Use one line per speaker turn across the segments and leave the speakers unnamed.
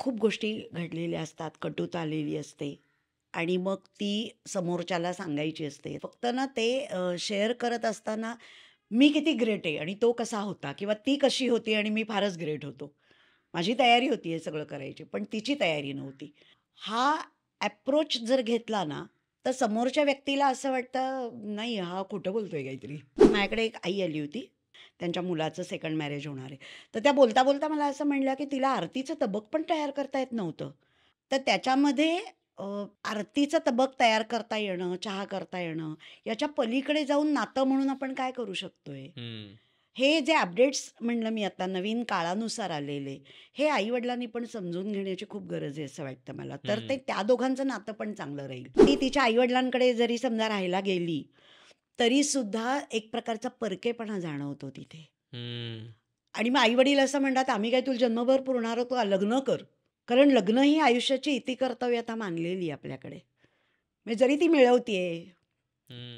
खूप गोष्टी घडलेल्या असतात कटुता आलेली असते आणि मग ती समोरच्याला सांगायची असते फक्त ना ते शेअर करत असताना मी किती ग्रेट आहे आणि तो कसा होता किंवा ती कशी होती आणि मी फारच ग्रेट होतो माझी तयारी होती हे सगळं करायची पण तिची तयारी नव्हती हा ॲप्रोच जर घेतला ना तर समोरच्या व्यक्तीला असं वाटतं नाही हा खोटं बोलतोय काहीतरी माझ्याकडे एक आई आली होती त्यांच्या मुलाचं सेकंड मॅरेज होणार आहे तर त्या बोलता बोलता मला असं म्हणलं की तिला आरतीचं तबक पण तयार करता येत नव्हतं तर त्याच्यामध्ये आरतीचं तबक तयार करता येणं चहा करता येणं याच्या पलीकडे जाऊन नातं म्हणून आपण काय करू शकतोय हे जे अपडेट्स म्हणलं मी आता नवीन काळानुसार आलेले हे आई वडिलांनी पण समजून घेण्याची खूप गरज आहे असं वाटतं मला तर ते त्या दोघांचं नातं पण चांगलं राहील ती तिच्या वडिलांकडे जरी समजा राहायला गेली तरी सुद्धा एक प्रकारचा परकेपणा जाणवतो तिथे आणि मग आई वडील असं म्हणतात आम्ही काय तुला जन्मभर पुरणार होतो लग्न कर कारण लग्न ही आयुष्याची इति कर्तव्यता मानलेली आपल्याकडे म्हणजे जरी ती मिळवतीये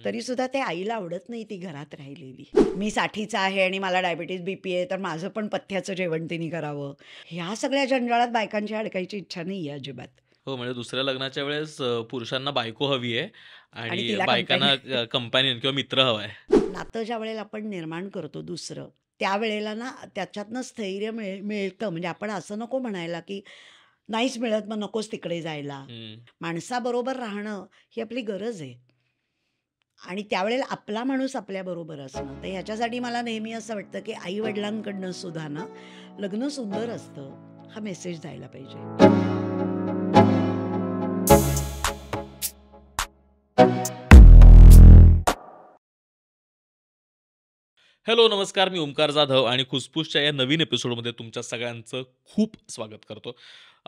तरी सुद्धा ते आईला आवडत नाही ती घरात राहिलेली मी साठीचा आहे आणि मला डायबिटीज बीपी आहे तर माझं पण पथ्याचं जेवण तिने करावं ह्या सगळ्या जंजाळात बायकांची अडकायची इच्छा नाही अजिबात
हो म्हणजे दुसऱ्या लग्नाच्या वेळेस पुरुषांना बायको हवी आहे आणि बायकांना कंपॅनियन किंवा मित्र हवा आहे
नातं ज्या वेळेला आपण निर्माण करतो दुसरं त्यावेळेला ना त्याच्यातनं स्थैर्य मिळतं म्हणजे आपण असं नको म्हणायला की नाहीच मिळत मग नकोच तिकडे जायला माणसाबरोबर राहणं ही आपली गरज आहे आणि त्यावेळेला आपला माणूस आपल्याबरोबर असणं तर ह्याच्यासाठी मला नेहमी असं वाटतं की आई वडिलांकडनं सुद्धा ना लग्न सुंदर असतं हा मेसेज जायला पाहिजे
हॅलो नमस्कार मी ओमकार जाधव आणि खुसफूसच्या या नवीन एपिसोडमध्ये तुमच्या सगळ्यांचं खूप स्वागत करतो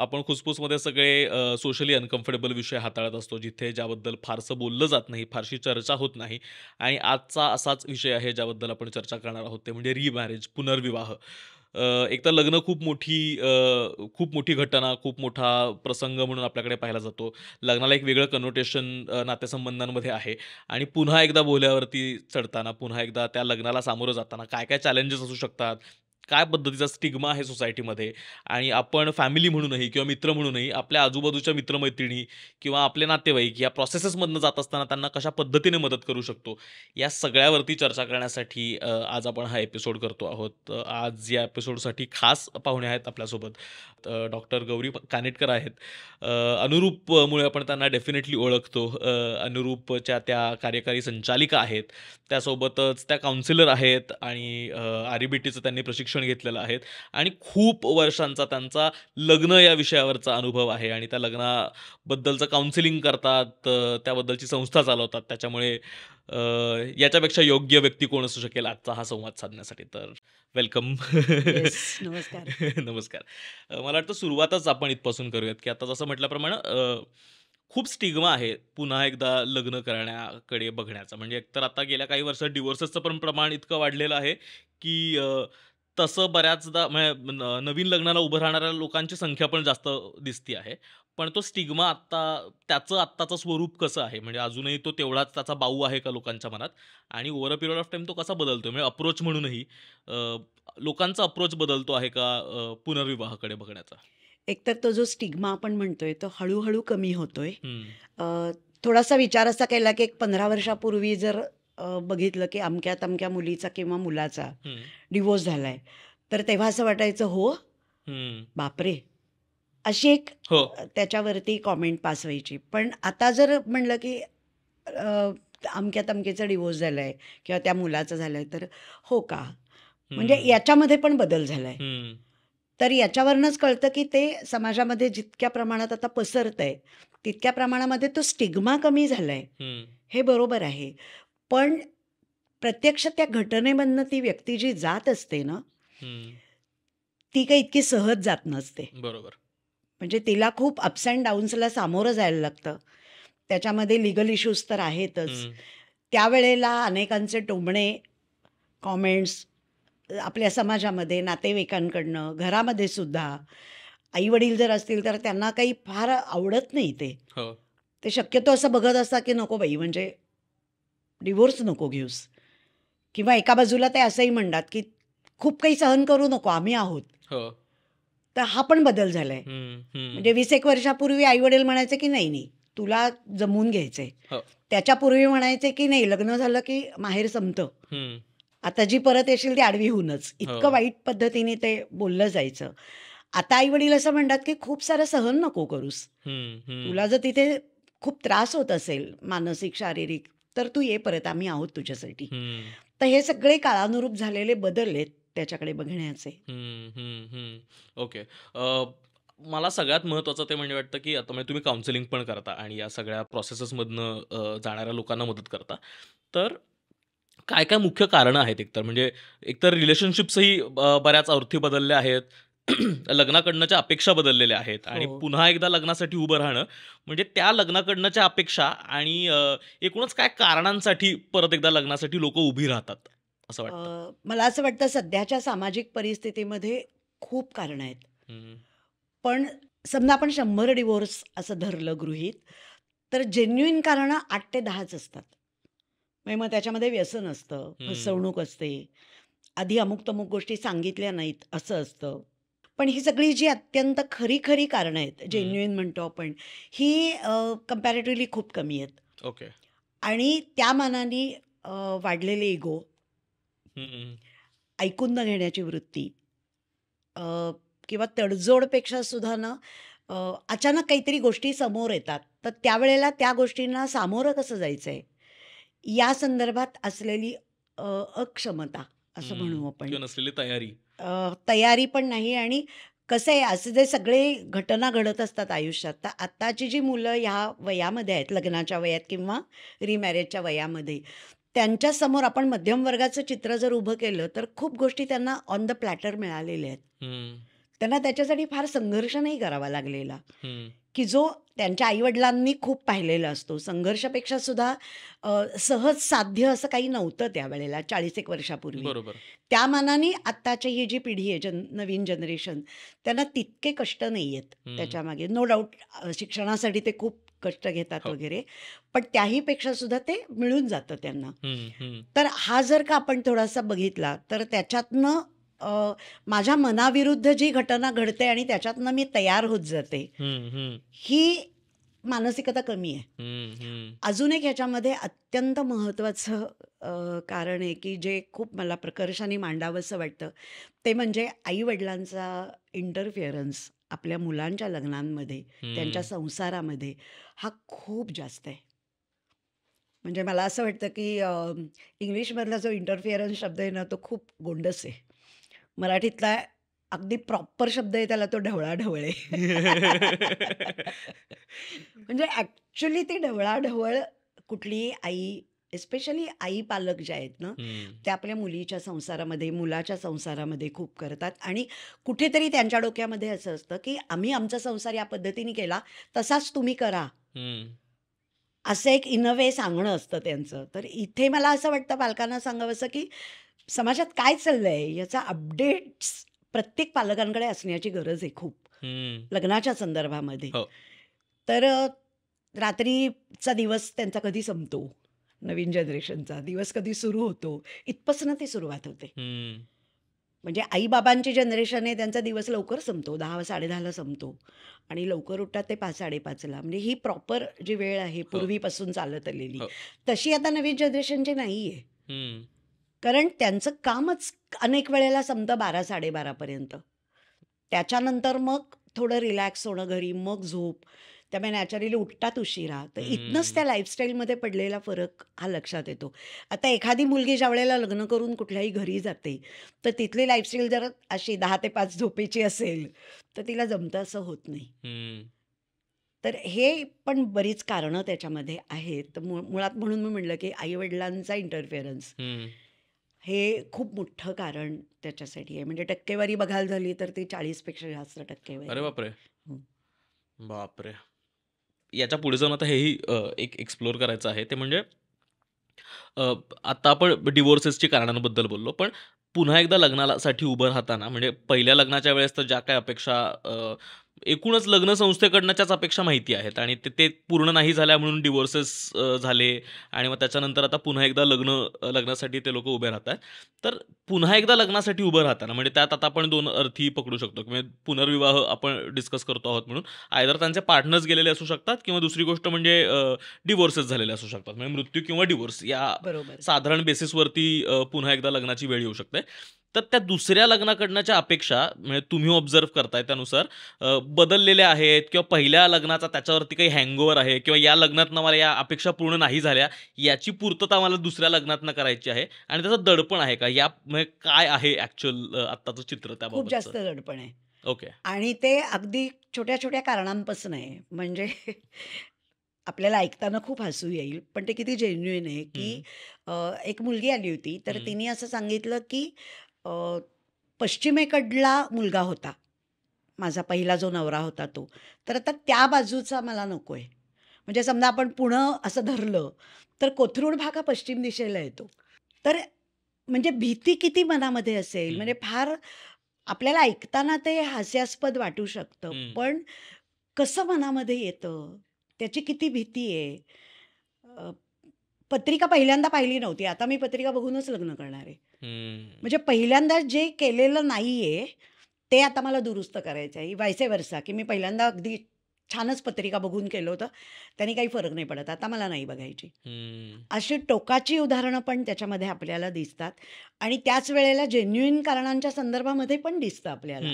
आपण मध्ये सगळे सोशली अनकम्फर्टेबल विषय हाताळत असतो जिथे ज्याबद्दल फारसं बोललं जात नाही फारशी चर्चा होत नाही आणि आजचा असाच विषय आहे ज्याबद्दल आपण चर्चा करणार आहोत ते म्हणजे रिमॅरेज पुनर्विवाह एक तर लग्न खूप मोठी खूप मोठी घटना खूप मोठा प्रसंग म्हणून आपल्याकडे पाहिला जातो लग्नाला एक वेगळं कन्व्हर्टेशन नातेसंबंधांमध्ये आहे आणि पुन्हा एकदा बोल्यावरती चढताना पुन्हा एकदा त्या लग्नाला सामोरं जाताना काय काय चॅलेंजेस असू शकतात काय पद्धतीचा स्टिग्मा आहे सोसायटीमध्ये आणि आपण फॅमिली म्हणूनही किंवा मित्र म्हणूनही आपल्या आजूबाजूच्या मित्रमैत्रिणी किंवा आपले नातेवाईक या प्रोसेसेसमधनं जात असताना त्यांना कशा पद्धतीने मदत करू शकतो या सगळ्यावरती चर्चा करण्यासाठी आज आपण हा एपिसोड करतो आहोत आज या एपिसोडसाठी खास पाहुणे आहेत आपल्यासोबत डॉक्टर गौरी कानेटकर आहेत अनुरूपमुळे आपण त्यांना डेफिनेटली ओळखतो अनुरूपच्या त्या कार्यकारी संचालिका आहेत त्यासोबतच त्या काउन्सिलर आहेत आणि आरिबीटीचं त्यांनी प्रशिक्षण शिक्षण घेतलेलं आहे आणि खूप वर्षांचा त्यांचा लग्न या विषयावरचा अनुभव आहे आणि त्या लग्नाबद्दलचं काउन्सिलिंग करतात त्याबद्दलची संस्था चालवतात त्याच्यामुळे याच्यापेक्षा योग्य व्यक्ती कोण असू शकेल आजचा हा संवाद साधण्यासाठी तर वेलकम नमस्कार नमस्कार मला वाटतं सुरुवातच आपण इथपासून करूयात की आता जसं म्हटल्याप्रमाणे खूप स्टिग्मा आहे पुन्हा एकदा लग्न करण्याकडे बघण्याचा म्हणजे एकतर आता गेल्या काही वर्षात डिवोर्सेसचं पण प्रमाण इतकं वाढलेलं आहे की तसं बऱ्याचदा म्हणजे नवीन लग्नाला उभं राहणाऱ्या लोकांची संख्या पण जास्त दिसती आहे. पण तो स्टिग्मा आत्ता त्याचं आत्ताचं स्वरूप कसं आहे? म्हणजे अजूनही तो तेवढाच त्याचा बाऊ आहे का लोकांच्या मनात? आणि over a period of time तो कसा बदलतोय? म्हणजे अप्रोच म्हणूनही लोकांचा अप्रोच बदलतो आहे का पुनर्विवाहाकडे बघण्याचा? एकतर
तो जो स्टिग्मा आपण म्हणतोय तो हळूहळू कमी होतोय. थोडासा विचार असा केला की एक पंधरा वर्षापूर्वी जर बघितलं की अमक्या तमक्या मुलीचा किंवा मुलाचा डिवोर्स झालाय तर तेव्हा असं वाटायचं हो बापरे अशी एक हो त्याच्यावरती कॉमेंट पास व्हायची पण आता जर म्हणलं की अमक्या तमक्याचा डिवोर्स झालाय किंवा त्या मुलाचं झालंय तर हो का म्हणजे याच्यामध्ये पण बदल झालाय तर याच्यावरनंच कळतं की ते समाजामध्ये जितक्या प्रमाणात आता पसरत आहे तितक्या प्रमाणामध्ये तो स्टिग्मा कमी झालाय हे बरोबर आहे पण प्रत्यक्ष त्या घटनेमधनं ती व्यक्ती जी जात असते ना ती काही इतकी सहज जात नसते बरोबर म्हणजे तिला खूप अप्स अँड डाऊन्सला सामोरं जायला लागतं त्याच्यामध्ये लिगल इश्यूज तर आहेतच त्यावेळेला अनेकांचे टोमणे कॉमेंट्स आपल्या समाजामध्ये नातेवाईकांकडनं घरामध्ये सुद्धा आई वडील जर असतील तर त्यांना काही फार आवडत नाही ते हो. ते शक्यतो असं बघत असतात की नको बाई म्हणजे डिवोर्स नको घेऊस किंवा एका बाजूला ते असंही म्हणतात की खूप काही सहन करू नको आम्ही आहोत हो. तर हा पण बदल झालाय
म्हणजे
वीस एक वर्षापूर्वी आई वडील म्हणायचे की नाही नाही तुला जमून घ्यायचंय हो. त्याच्यापूर्वी म्हणायचे की नाही लग्न झालं की माहेर संपत आता जी परत येशील ती आडवी होऊनच इतकं वाईट पद्धतीने ते बोललं जायचं आता आई वडील असं म्हणतात की खूप सारं सहन नको करूस
तुला
जर तिथे खूप त्रास होत असेल मानसिक शारीरिक तर तू ये परत आम्ही आहोत तुझ्यासाठी तर हे सगळे काळानुरूप झालेले बदल त्याच्याकडे बघण्याचे
ओके मला सगळ्यात महत्वाचं ते म्हणजे वाटतं की आता म्हणजे तुम्ही काउन्सिलिंग पण करता आणि या सगळ्या प्रोसेसेसमधनं जाणाऱ्या लोकांना मदत करता तर काय काय मुख्य कारण आहेत एकतर म्हणजे एकतर रिलेशनशिप्सही बऱ्याच अर्थी बदलल्या आहेत लग्नाकडनच्या अपेक्षा बदललेल्या आहेत आणि हो. पुन्हा एकदा लग्नासाठी उभं राहणं म्हणजे त्या लग्नाकडनच्या अपेक्षा आणि एकूणच काय कारणांसाठी परत एकदा लग्नासाठी लोक उभी राहतात असं वाटतं मला असं
वाटतं सध्याच्या सामाजिक परिस्थितीमध्ये खूप कारण आहेत पण समजा आपण शंभर डिवोर्स असं धरलं गृहीत तर जेन्युईन कारणं आठ ते दहाच असतात म्हणजे मग त्याच्यामध्ये व्यसन असतं फसवणूक असते आधी अमुक तमुक गोष्टी सांगितल्या नाहीत असं असतं पण ही सगळी जी अत्यंत खरी खरी कारणं आहेत जेन्युइन म्हणतो आपण ही कम्पॅरेटिव्हली खूप कमी आहेत ओके आणि त्या मानाने वाढलेले इगो ऐकून न घेण्याची वृत्ती किंवा तडजोडपेक्षा सुद्धा ना अचानक काहीतरी गोष्टी समोर येतात तर त्यावेळेला त्या गोष्टींना सामोरं कसं जायचं या संदर्भात असलेली अक्षमता असं म्हणू
आपण नसलेली तयारी
तयारी पण नाही आणि कसं आहे असे जे सगळे घटना घडत असतात आयुष्यात तर आत्ताची जी मुलं ह्या वयामध्ये आहेत लग्नाच्या वयात किंवा रिमॅरेजच्या वयामध्ये त्यांच्यासमोर आपण मध्यम वर्गाचं चित्र जर उभं केलं तर खूप गोष्टी त्यांना ऑन द प्लॅटर मिळालेल्या
आहेत
त्यांना त्याच्यासाठी फार संघर्ष नाही करावा लागलेला की जो त्यांच्या आईवडिलांनी खूप पाहिलेला असतो संघर्षापेक्षा सुद्धा सहज साध्य असं काही नव्हतं त्यावेळेला चाळीस एक वर्षापूर्वी त्या मानाने आत्ताची ही जी पिढी आहे जन नवीन जनरेशन त्यांना तितके कष्ट नाही आहेत मागे नो डाऊट शिक्षणासाठी ते खूप कष्ट घेतात हो. वगैरे पण त्याही पेक्षा सुद्धा ते मिळून जातं त्यांना तर हा जर का आपण थोडासा बघितला तर त्याच्यातनं माझ्या मनाविरुद्ध जी घटना घडते आणि त्याच्यातनं मी तयार होत जाते ही मानसिकता कमी आहे अजून एक ह्याच्यामध्ये अत्यंत महत्त्वाचं कारण आहे की जे खूप मला प्रकर्षाने मांडावंसं वाटतं ते म्हणजे आई वडिलांचा इंटरफिअरन्स आपल्या मुलांच्या लग्नांमध्ये त्यांच्या संसारामध्ये हा खूप जास्त आहे म्हणजे मला असं वाटतं की इंग्लिशमधला जो इंटरफिअरन्स शब्द आहे ना तो खूप गोंडस आहे मराठीतला अगदी प्रॉपर शब्द आहे त्याला तो ढवळाढवळे म्हणजे ऍक्च्युली ती ढवळाढवळ कुठली आई एस्पेशली आई पालक जे आहेत ना ते आपल्या मुलीच्या संसारामध्ये मुलाच्या संसारामध्ये खूप करतात आणि कुठेतरी त्यांच्या डोक्यामध्ये असं असतं की आम्ही आमचा संसार या पद्धतीने केला तसाच तुम्ही करा असं एक इन वे सांगणं असतं त्यांचं तर इथे मला असं वाटतं पालकांना सांगावं असं की समाजात काय चाललंय याचा अपडेट्स प्रत्येक पालकांकडे असण्याची गरज आहे खूप लग्नाच्या संदर्भामध्ये हो. तर रात्रीचा दिवस त्यांचा कधी संपतो नवीन जनरेशनचा दिवस कधी सुरू होतो इथपासून ते सुरुवात होते म्हणजे आई बाबांची जनरेशन आहे त्यांचा दिवस लवकर संपतो दहा ला संपतो आणि लवकर उठतात ते पाच साडेपाचला म्हणजे ही प्रॉपर जी वेळ आहे हो. पूर्वीपासून चालत आलेली हो. तशी आता नवीन जनरेशनची नाही आहे कारण त्यांचं कामच अनेक वेळेला समजा बारा साडेबारापर्यंत त्याच्यानंतर मग थोडं रिलॅक्स होणं घरी मग झोप त्यामुळे नॅचरली उठतात उशिरा तर इथनंच त्या लाईफस्टाईलमध्ये पडलेला फरक हा लक्षात येतो आता एखादी मुलगी ज्या वेळेला लग्न करून कुठल्याही घरी जाते तर तिथली लाईफस्टाईल जर अशी दहा ते पाच झोपेची असेल तर तिला जमतं असं होत
नाही
तर हे पण बरीच कारणं त्याच्यामध्ये आहेत मुळात म्हणून मी म्हटलं की आई वडिलांचा इंटरफेरन्स हे खूप मोठं कारण त्याच्यासाठी आहे म्हणजे टक्केवारी बघायला झाली तर ती चाळीसपेक्षा जास्त टक्केवारी अरे
बापरे हो. बापरे याच्या पुढे जाऊन आता हेही एक एक्सप्लोअर करायचं आहे ते म्हणजे आता आपण डिवोर्सेसची कारणांबद्दल बोललो पण पुन्हा एकदा लग्नासाठी उभं राहताना म्हणजे पहिल्या लग्नाच्या वेळेस तर ज्या काय अपेक्षा एकूणच लग्न संस्थेकडनंच्याच अपेक्षा माहिती आहेत आणि ते ते पूर्ण नाही झाल्या म्हणून डिवोर्सेस झाले आणि मग त्याच्यानंतर आता पुन्हा एकदा लग्न लग्नासाठी ते लोक उभे राहतात तर पुन्हा एकदा लग्नासाठी उभं राहताना म्हणजे त्यात आता आपण दोन अर्थी पकडू शकतो किंवा पुनर्विवाह आपण डिस्कस करतो आहोत म्हणून आयदर त्यांचे पार्टनर्स गेलेले असू शकतात किंवा दुसरी गोष्ट म्हणजे डिवोर्सेस झालेले असू शकतात म्हणजे मृत्यू किंवा डिवोर्स या साधारण बेसिसवरती पुन्हा एकदा लग्नाची वेळ येऊ शकते तर त्या दुसऱ्या लग्नाकडनंच्या अपेक्षा म्हणजे तुम्ही ऑब्झर्व करताय त्यानुसार बदललेल्या आहेत किंवा पहिल्या लग्नाचा त्याच्यावरती काही ओव्हर आहे किंवा या लग्नातनं मला या अपेक्षा पूर्ण नाही झाल्या याची पूर्तता मला दुसऱ्या लग्नातनं करायची आहे आणि त्याचं दडपण आहे का या म्हणजे काय आहे ऍक्च्युअल आत्ताचं चित्र त्या खूप जास्त दडपण आहे ओके
आणि ते अगदी छोट्या छोट्या कारणांपासून आहे म्हणजे आपल्याला ऐकताना खूप हसू येईल पण ते किती जेन्युईन आहे की एक मुलगी आली होती तर तिने असं सांगितलं की पश्चिमेकडला मुलगा होता माझा पहिला जो नवरा होता तो तर आता त्या बाजूचा मला नको आहे म्हणजे समजा आपण पुणं असं धरलं तर कोथरूड भाग हा पश्चिम दिशेला येतो तर म्हणजे भीती किती मनामध्ये असेल म्हणजे फार आपल्याला ऐकताना ते हास्यास्पद वाटू शकतं पण कसं मनामध्ये येतं त्याची किती भीती आहे पत्रिका पहिल्यांदा पाहिली नव्हती आता मी पत्रिका बघूनच लग्न करणार आहे म्हणजे पहिल्यांदा जे केलेलं नाहीये ते आता मला दुरुस्त करायचं आहे वायसे वर्षा की मी पहिल्यांदा अगदी छानच पत्रिका बघून केलं होतं त्यांनी काही फरक नाही पडत आता मला नाही बघायची अशी टोकाची उदाहरणं पण त्याच्यामध्ये आपल्याला दिसतात आणि त्याच वेळेला जेन्युईन कारणांच्या संदर्भामध्ये पण दिसतं आपल्याला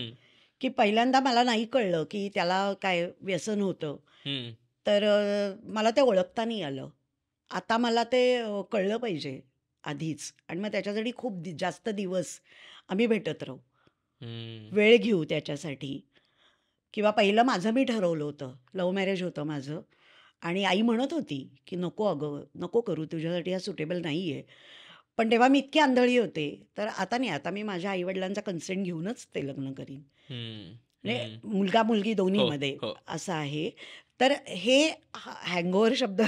की पहिल्यांदा मला नाही कळलं की त्याला काय व्यसन होतं तर मला ते ओळखता नाही आलं आता मला ते कळलं पाहिजे आधीच आणि मग त्याच्यासाठी खूप जास्त दिवस आम्ही भेटत राहू वेळ घेऊ त्याच्यासाठी किंवा पहिलं माझं मी ठरवलं होतं लव्ह मॅरेज होतं माझं आणि आई म्हणत होती की नको अगं नको करू तुझ्यासाठी हा सुटेबल नाही आहे पण तेव्हा मी इतकी आंधळी होते तर आता नाही आता मी माझ्या आईवडिलांचा कन्सेंट घेऊनच ते लग्न करीन
म्हणजे मुलगा
मुलगी दोन्हीमध्ये हो, हो. असं आहे तर हे हँगओव्हर शब्द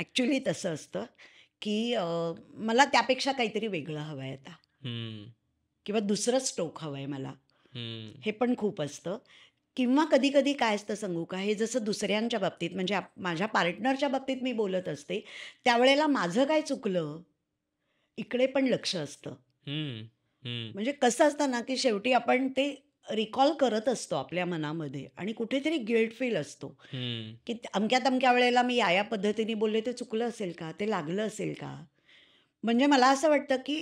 ऍक्च्युली तसं असतं की मला त्यापेक्षा काहीतरी वेगळं हवं आहे आता किंवा दुसरं स्टोक हवं आहे मला हे पण खूप असतं किंवा कधी कधी काय असतं सांगू का हे जसं दुसऱ्यांच्या बाबतीत म्हणजे माझ्या पार्टनरच्या बाबतीत मी बोलत असते त्यावेळेला माझं काय चुकलं इकडे पण लक्ष असतं म्हणजे कसं असतं ना की शेवटी आपण ते रिकॉल करत असतो आपल्या मनामध्ये आणि कुठेतरी गिल्ट फील असतो की अमक्या तमक्या वेळेला मी या या पद्धतीने बोलले ते चुकलं असेल का ते लागलं असेल का म्हणजे मला असं वाटतं की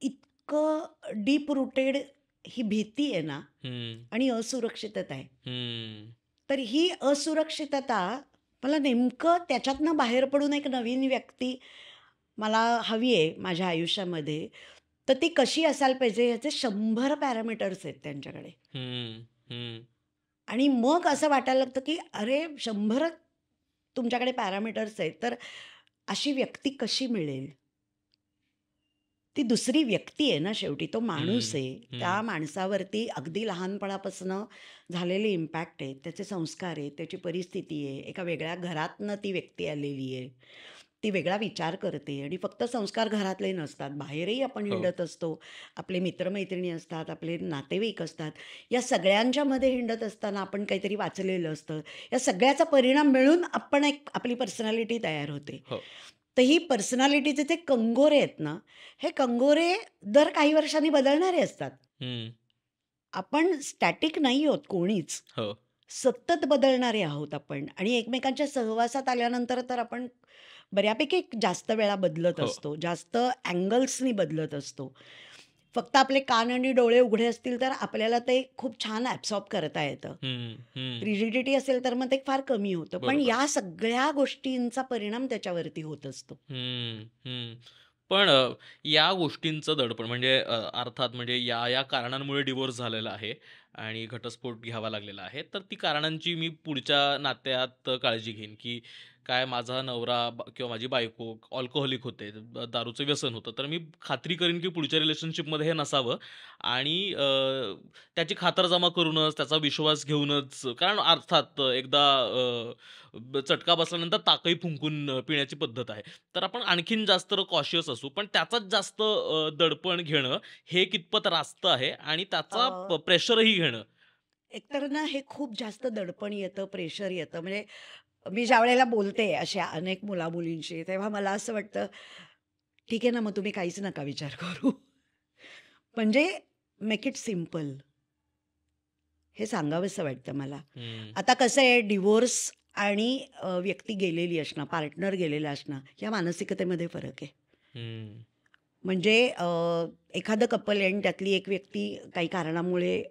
इतकं
डीप रुटेड ही भीती आहे ना आणि असुरक्षितता आहे तर ही असुरक्षितता मला नेमकं त्याच्यातनं बाहेर पडून एक नवीन व्यक्ती मला हवी आहे माझ्या आयुष्यामध्ये तर ती कशी असायला पाहिजे याचे शंभर पॅरामीटर्स आहेत त्यांच्याकडे आणि मग असं वाटायला लागतं की अरे शंभर तुमच्याकडे पॅरामीटर्स आहेत तर अशी व्यक्ती कशी मिळेल ती दुसरी व्यक्ती आहे ना शेवटी तो माणूस आहे त्या माणसावरती अगदी लहानपणापासून झालेले इम्पॅक्ट आहे त्याचे संस्कार आहेत त्याची परिस्थिती आहे एका वेगळ्या घरातनं ती व्यक्ती आलेली आहे ती वेगळा विचार करते आणि फक्त संस्कार घरातले नसतात बाहेरही आपण हो. हिंडत असतो आपले मित्रमैत्रिणी असतात आपले नातेवाईक असतात या सगळ्यांच्या मध्ये हिंडत असताना आपण काहीतरी वाचलेलं असतं या सगळ्याचा परिणाम मिळून आपण एक आपली पर्सनॅलिटी तयार होते हो. तर ही पर्सनॅलिटीचे जे कंगोरे आहेत ना हे कंगोरे दर काही वर्षांनी बदलणारे असतात आपण स्टॅटिक नाही होत कोणीच हो. सतत बदलणारे आहोत आपण आणि एकमेकांच्या सहवासात आल्यानंतर तर आपण बऱ्यापैकी जास्त वेळा बदलत हो. असतो जास्त अँगल्सनी बदलत असतो फक्त आपले कान आणि डोळे उघडे असतील तर आपल्याला ते खूप छान ऍब्सॉर्ब करता येतं रिजिडिटी असेल तर मग ते फार कमी होतं पण या सगळ्या गोष्टींचा परिणाम त्याच्यावरती होत असतो
पण या गोष्टींचं दडपण म्हणजे अर्थात म्हणजे या या कारणांमुळे डिवोर्स झालेला आहे आणि घटस्फोट घ्यावा लागलेला आहे. तर ती कारणांची मी पुढच्या नात्यात काळजी घेईन, की काय माझा नवरा किंवा माझी बायको अल्कोहोलिक होते दारूचं व्यसन होतं तर मी खात्री करेन की पुढच्या रिलेशनशिपमध्ये हे नसावं आणि त्याची त्याची खातरजमा करूनच त्याचा विश्वास घेऊनच कारण अर्थात एकदा चटका बसल्यानंतर ताकही फुंकून पिण्याची पद्धत आहे तर आपण आणखीन जास्त कॉशियस असू पण त्याचाच जास्त दडपण घेणं हे कितपत रास्त आहे आणि त्याचा प्रेशरही घेणं
एकतर ना हे खूप जास्त दडपण येतं प्रेशर येतं म्हणजे मी ज्या वेळेला बोलते अशा अनेक मुला तेव्हा मला असं वाटतं ठीक आहे ना मग तुम्ही काहीच नका विचार करू म्हणजे मेक इट सिम्पल हे सांगावंसं वाटतं मला आता कसं आहे डिवोर्स आणि व्यक्ती गेलेली असणं पार्टनर गेलेला असणं या मानसिकतेमध्ये फरक
आहे
म्हणजे एखादं कपल एंड त्यातली एक व्यक्ती काही कारणामुळे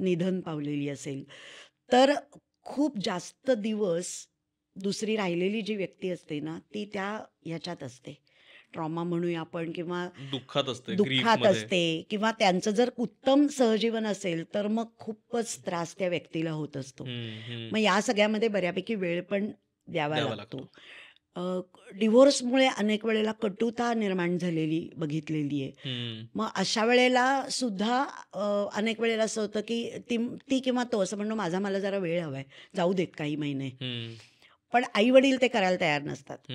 निधन पावलेली असेल तर खूप जास्त दिवस दुसरी राहिलेली जी व्यक्ती असते ना ती त्या ह्याच्यात असते ट्रॉमा म्हणूया आपण किंवा
दुःखात असते दुःखात असते
किंवा त्यांचं जर उत्तम सहजीवन असेल तर मग खूपच त्रास त्या व्यक्तीला होत असतो
मग या
सगळ्यामध्ये बऱ्यापैकी वेळ पण द्यावा लागतो डिव्होर्समुळे अनेक वेळेला कटुता निर्माण झालेली बघितलेली आहे मग अशा वेळेला सुद्धा अनेक वेळेला असं होतं की ती किंवा तो असं म्हणणं माझा मला जरा वेळ हवाय जाऊ देत काही महिने पण आई वडील ते करायला तयार नसतात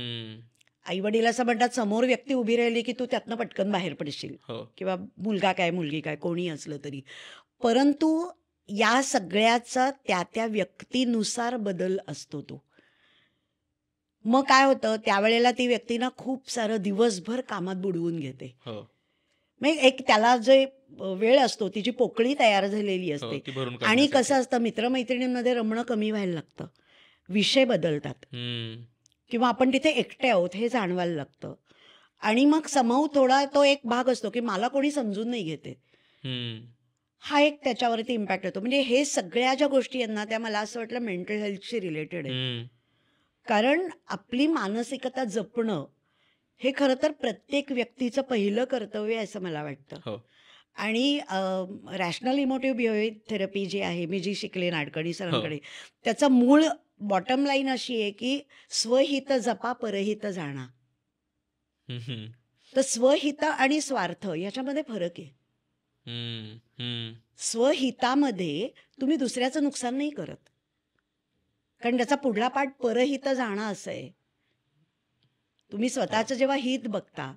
आई वडील असं म्हणतात समोर व्यक्ती उभी राहिली की तू त्यातनं पटकन बाहेर पडशील हो. किंवा मुलगा काय मुलगी काय कोणी असलं तरी परंतु या सगळ्याचा त्या त्या व्यक्तीनुसार बदल असतो तो मग काय होतं त्यावेळेला ती व्यक्ती ना खूप सारं दिवसभर कामात बुडवून घेते हो. मग एक त्याला जे वेळ असतो तिची पोकळी तयार झालेली हो, असते आणि कसं असतं मित्रमैत्रिणींमध्ये रमणं कमी व्हायला लागतं विषय बदलतात किंवा आपण तिथे एकटे आहोत हे जाणवायला लागतं आणि मग समूह थोडा तो एक भाग असतो की मला कोणी समजून नाही घेते हा एक त्याच्यावरती इम्पॅक्ट होतो म्हणजे हे सगळ्या ज्या गोष्टी यांना त्या मला असं वाटलं मेंटल हेल्थशी रिलेटेड आहे कारण आपली मानसिकता जपणं हे खरं तर प्रत्येक व्यक्तीचं पहिलं कर्तव्य आहे असं मला वाटतं हो. आणि रॅशनल इमोटिव्ह बिहेवियर थेरपी जी आहे मी जी शिकले नाडकणी हो. सरांकडे त्याचं त्याचा मूळ बॉटम लाईन अशी आहे की स्वहित जपा परहित जाणा तर स्वहित आणि स्वार्थ याच्यामध्ये फरक आहे स्वहितामध्ये तुम्ही दुसऱ्याचं नुकसान नाही करत कारण त्याचा पुढला पाठ परहित जाणं असं आहे तुम्ही स्वतःचं हो. जेव्हा हित बघता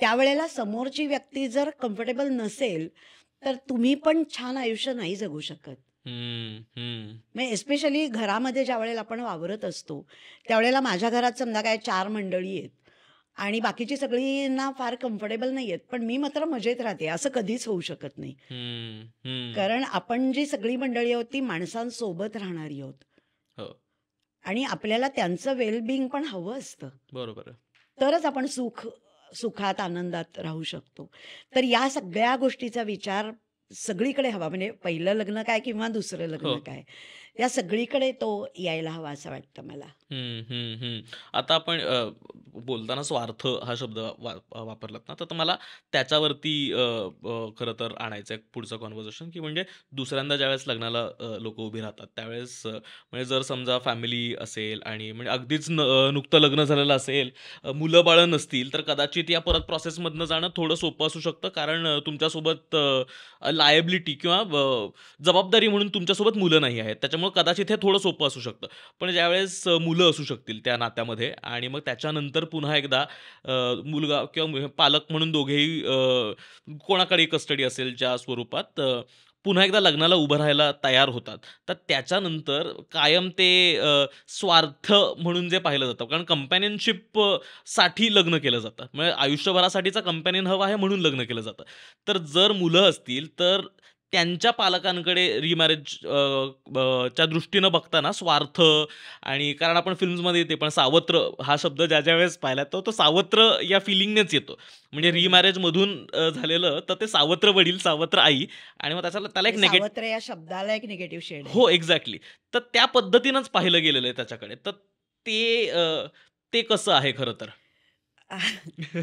त्यावेळेला समोरची व्यक्ती जर कम्फर्टेबल नसेल तर तुम्ही पण छान आयुष्य नाही जगू शकत
म्हणजे
एस्पेशली घरामध्ये ज्या वेळेला आपण वावरत असतो त्यावेळेला माझ्या घरात समजा काय चार मंडळी आहेत आणि बाकीची सगळीना फार कम्फर्टेबल नाही आहेत पण मी मात्र मजेत राहते असं कधीच होऊ शकत नाही कारण आपण जी सगळी मंडळी आहोत ती माणसांसोबत राहणारी आहोत हो. आणि आपल्याला त्यांचं वेलबिंग पण हवं असतं बरोबर तरच आपण सुख सुखात आनंदात राहू शकतो तर या सगळ्या गोष्टीचा विचार सगळीकडे हवा म्हणजे पहिलं लग्न काय किंवा दुसरं लग्न हो. काय या सगळीकडे तो यायला हवा असं वाटतं मला
आता आपण बोलताना स्वार्थ हा शब्द वा वापरलात ना, तर मला त्याच्यावरती खरं तर आणायचं आहे पुढचं कॉन्व्हर्सेशन की म्हणजे दुसऱ्यांदा ज्यावेळेस लग्नाला लोक उभी राहतात, त्यावेळेस म्हणजे जर समजा फॅमिली असेल आणि म्हणजे अगदीच न नुकतं लग्न झालेलं असेल, मुलं-बाळं नसतील, तर कदाचित या परत प्रोसेसमधनं जाणं थोडं सोपं असू शकतं, कारण तुमच्यासोबत लायबिलिटी किंवा जबाबदारी म्हणून तुमच्यासोबत मुलं नाही आहेत. त्याच्यामुळे कदाचित हे थोडं सोपं असू शकतं. पण ज्यावेळेस मुलं असू शकतील त्या नात्यामध्ये आणि मग त्याच्यानंतर पुन्हा एकदा मुलगा किंवा पालक म्हणून दोघेही कोणाकडे कस्टडी असेल ज्या स्वरूपात पुन्हा एकदा लग्नाला उभं राहायला तयार होतात तर त्याच्यानंतर कायम ते स्वार्थ म्हणून जे पाहिलं जातं कारण कंपॅनियनशिपसाठी लग्न केलं जातं म्हणजे आयुष्यभरासाठीचा कंपॅनियन हवा आहे म्हणून लग्न केलं जातं तर जर मुलं असतील तर त्यांच्या पालकांकडे रिमॅरेज च्या दृष्टीनं बघताना स्वार्थ आणि कारण आपण फिल्म्समध्ये येते पण सावत्र हा शब्द ज्या ज्या वेळेस पाहिला तो तो सावत्र या फिलिंगनेच येतो म्हणजे मधून झालेलं तर ते सावत्र वडील सावत्र आई आणि मग त्याच्याला त्याला एक नेगेटिव्ह
या शब्दाला एक नेगेटिव्ह शेड हो
एक्झॅक्टली तर त्या पद्धतीनंच पाहिलं गेलेलं आहे त्याच्याकडे तर ते ते कसं आहे खरं तर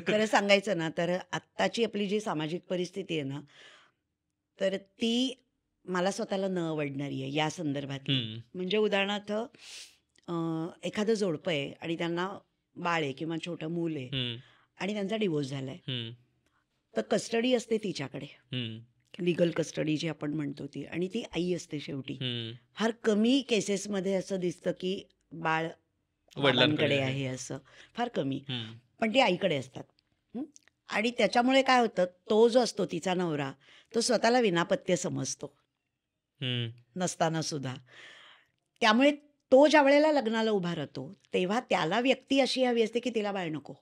खरं सांगायचं ना तर आत्ताची आपली जी सामाजिक परिस्थिती आहे ना तर ती मला स्वतःला न आवडणारी आहे या संदर्भात
म्हणजे
उदाहरणार्थ एखादं जोडप आहे आणि त्यांना बाळ आहे किंवा छोटं मूल आहे आणि त्यांचा डिवोर्स झालाय तर कस्टडी असते तिच्याकडे लिगल कस्टडी जी आपण म्हणतो ती आणि ती आई असते शेवटी फार कमी केसेसमध्ये असं दिसतं की बाळ
वडिलांकडे आहे
असं फार कमी पण ती आईकडे असतात आणि त्याच्यामुळे काय होतं तो जो असतो तिचा नवरा तो स्वतःला विनापत्य समजतो नसताना सुद्धा त्यामुळे तो ज्या वेळेला लग्नाला उभा राहतो तेव्हा त्याला व्यक्ती अशी हवी असते की तिला बाळ नको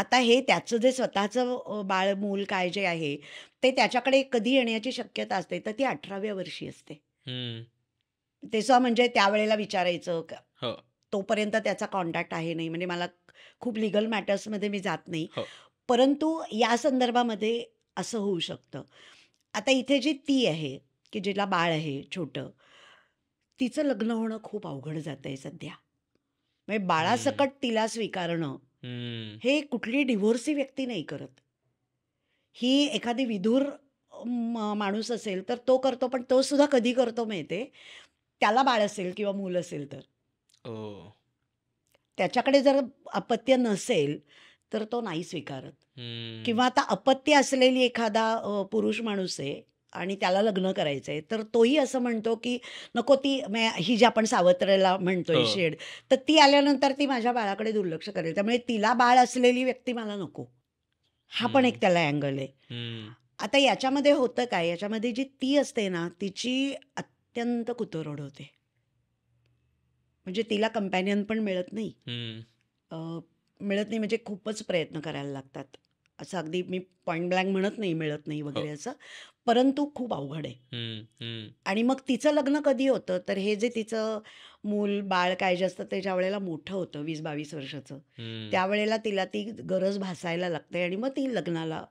आता हे त्याचं जे स्वतःचं बाळ मूल काय जे आहे ते त्याच्याकडे कधी येण्याची शक्यता असते तर ती अठराव्या वर्षी असते तेसुद्धा म्हणजे त्यावेळेला विचारायचं हो. तोपर्यंत त्याचा कॉन्टॅक्ट आहे नाही म्हणजे मला खूप लिगल मॅटर्समध्ये मी जात नाही हो. परंतु या संदर्भामध्ये असं होऊ शकतं आता इथे जी ती आहे की जिला बाळ आहे छोटं तिचं लग्न होणं खूप अवघड जात आहे सध्या म्हणजे बाळासकट तिला स्वीकारणं हे कुठली डिव्होर्सी व्यक्ती नाही करत ही एखादी विधूर माणूस असेल तर तो करतो पण तो सुद्धा कधी करतो माहिती त्याला बाळ असेल किंवा मूल असेल तर हो. त्याच्याकडे जर अपत्य नसेल तर तो नाही स्वीकारत किंवा आता अपत्य असलेली एखादा पुरुष माणूस आहे आणि त्याला लग्न करायचंय तर तोही असं म्हणतो की नको ती ही जी आपण सावत्रेला म्हणतोय हो. शेड तर ती आल्यानंतर ती माझ्या बाळाकडे दुर्लक्ष करेल त्यामुळे तिला बाळ असलेली व्यक्ती मला नको हा पण एक त्याला अँगल आहे आता याच्यामध्ये होतं काय याच्यामध्ये जी ती असते ना तिची अत्यंत कुतरोड होते म्हणजे तिला कंपॅनियन पण मिळत नाही मिळत नाही म्हणजे खूपच प्रयत्न करायला लागतात असं अगदी मी पॉइंट ब्लँक म्हणत नाही मिळत नाही हो. वगैरे असं परंतु खूप अवघड आहे आणि मग तिचं लग्न कधी होतं तर हे जे तिचं मूल बाळ काय जे असतं ते ज्या वेळेला मोठं होतं वीस बावीस वर्षाचं त्यावेळेला तिला ती गरज भासायला लागते आणि मग ती लग्नाला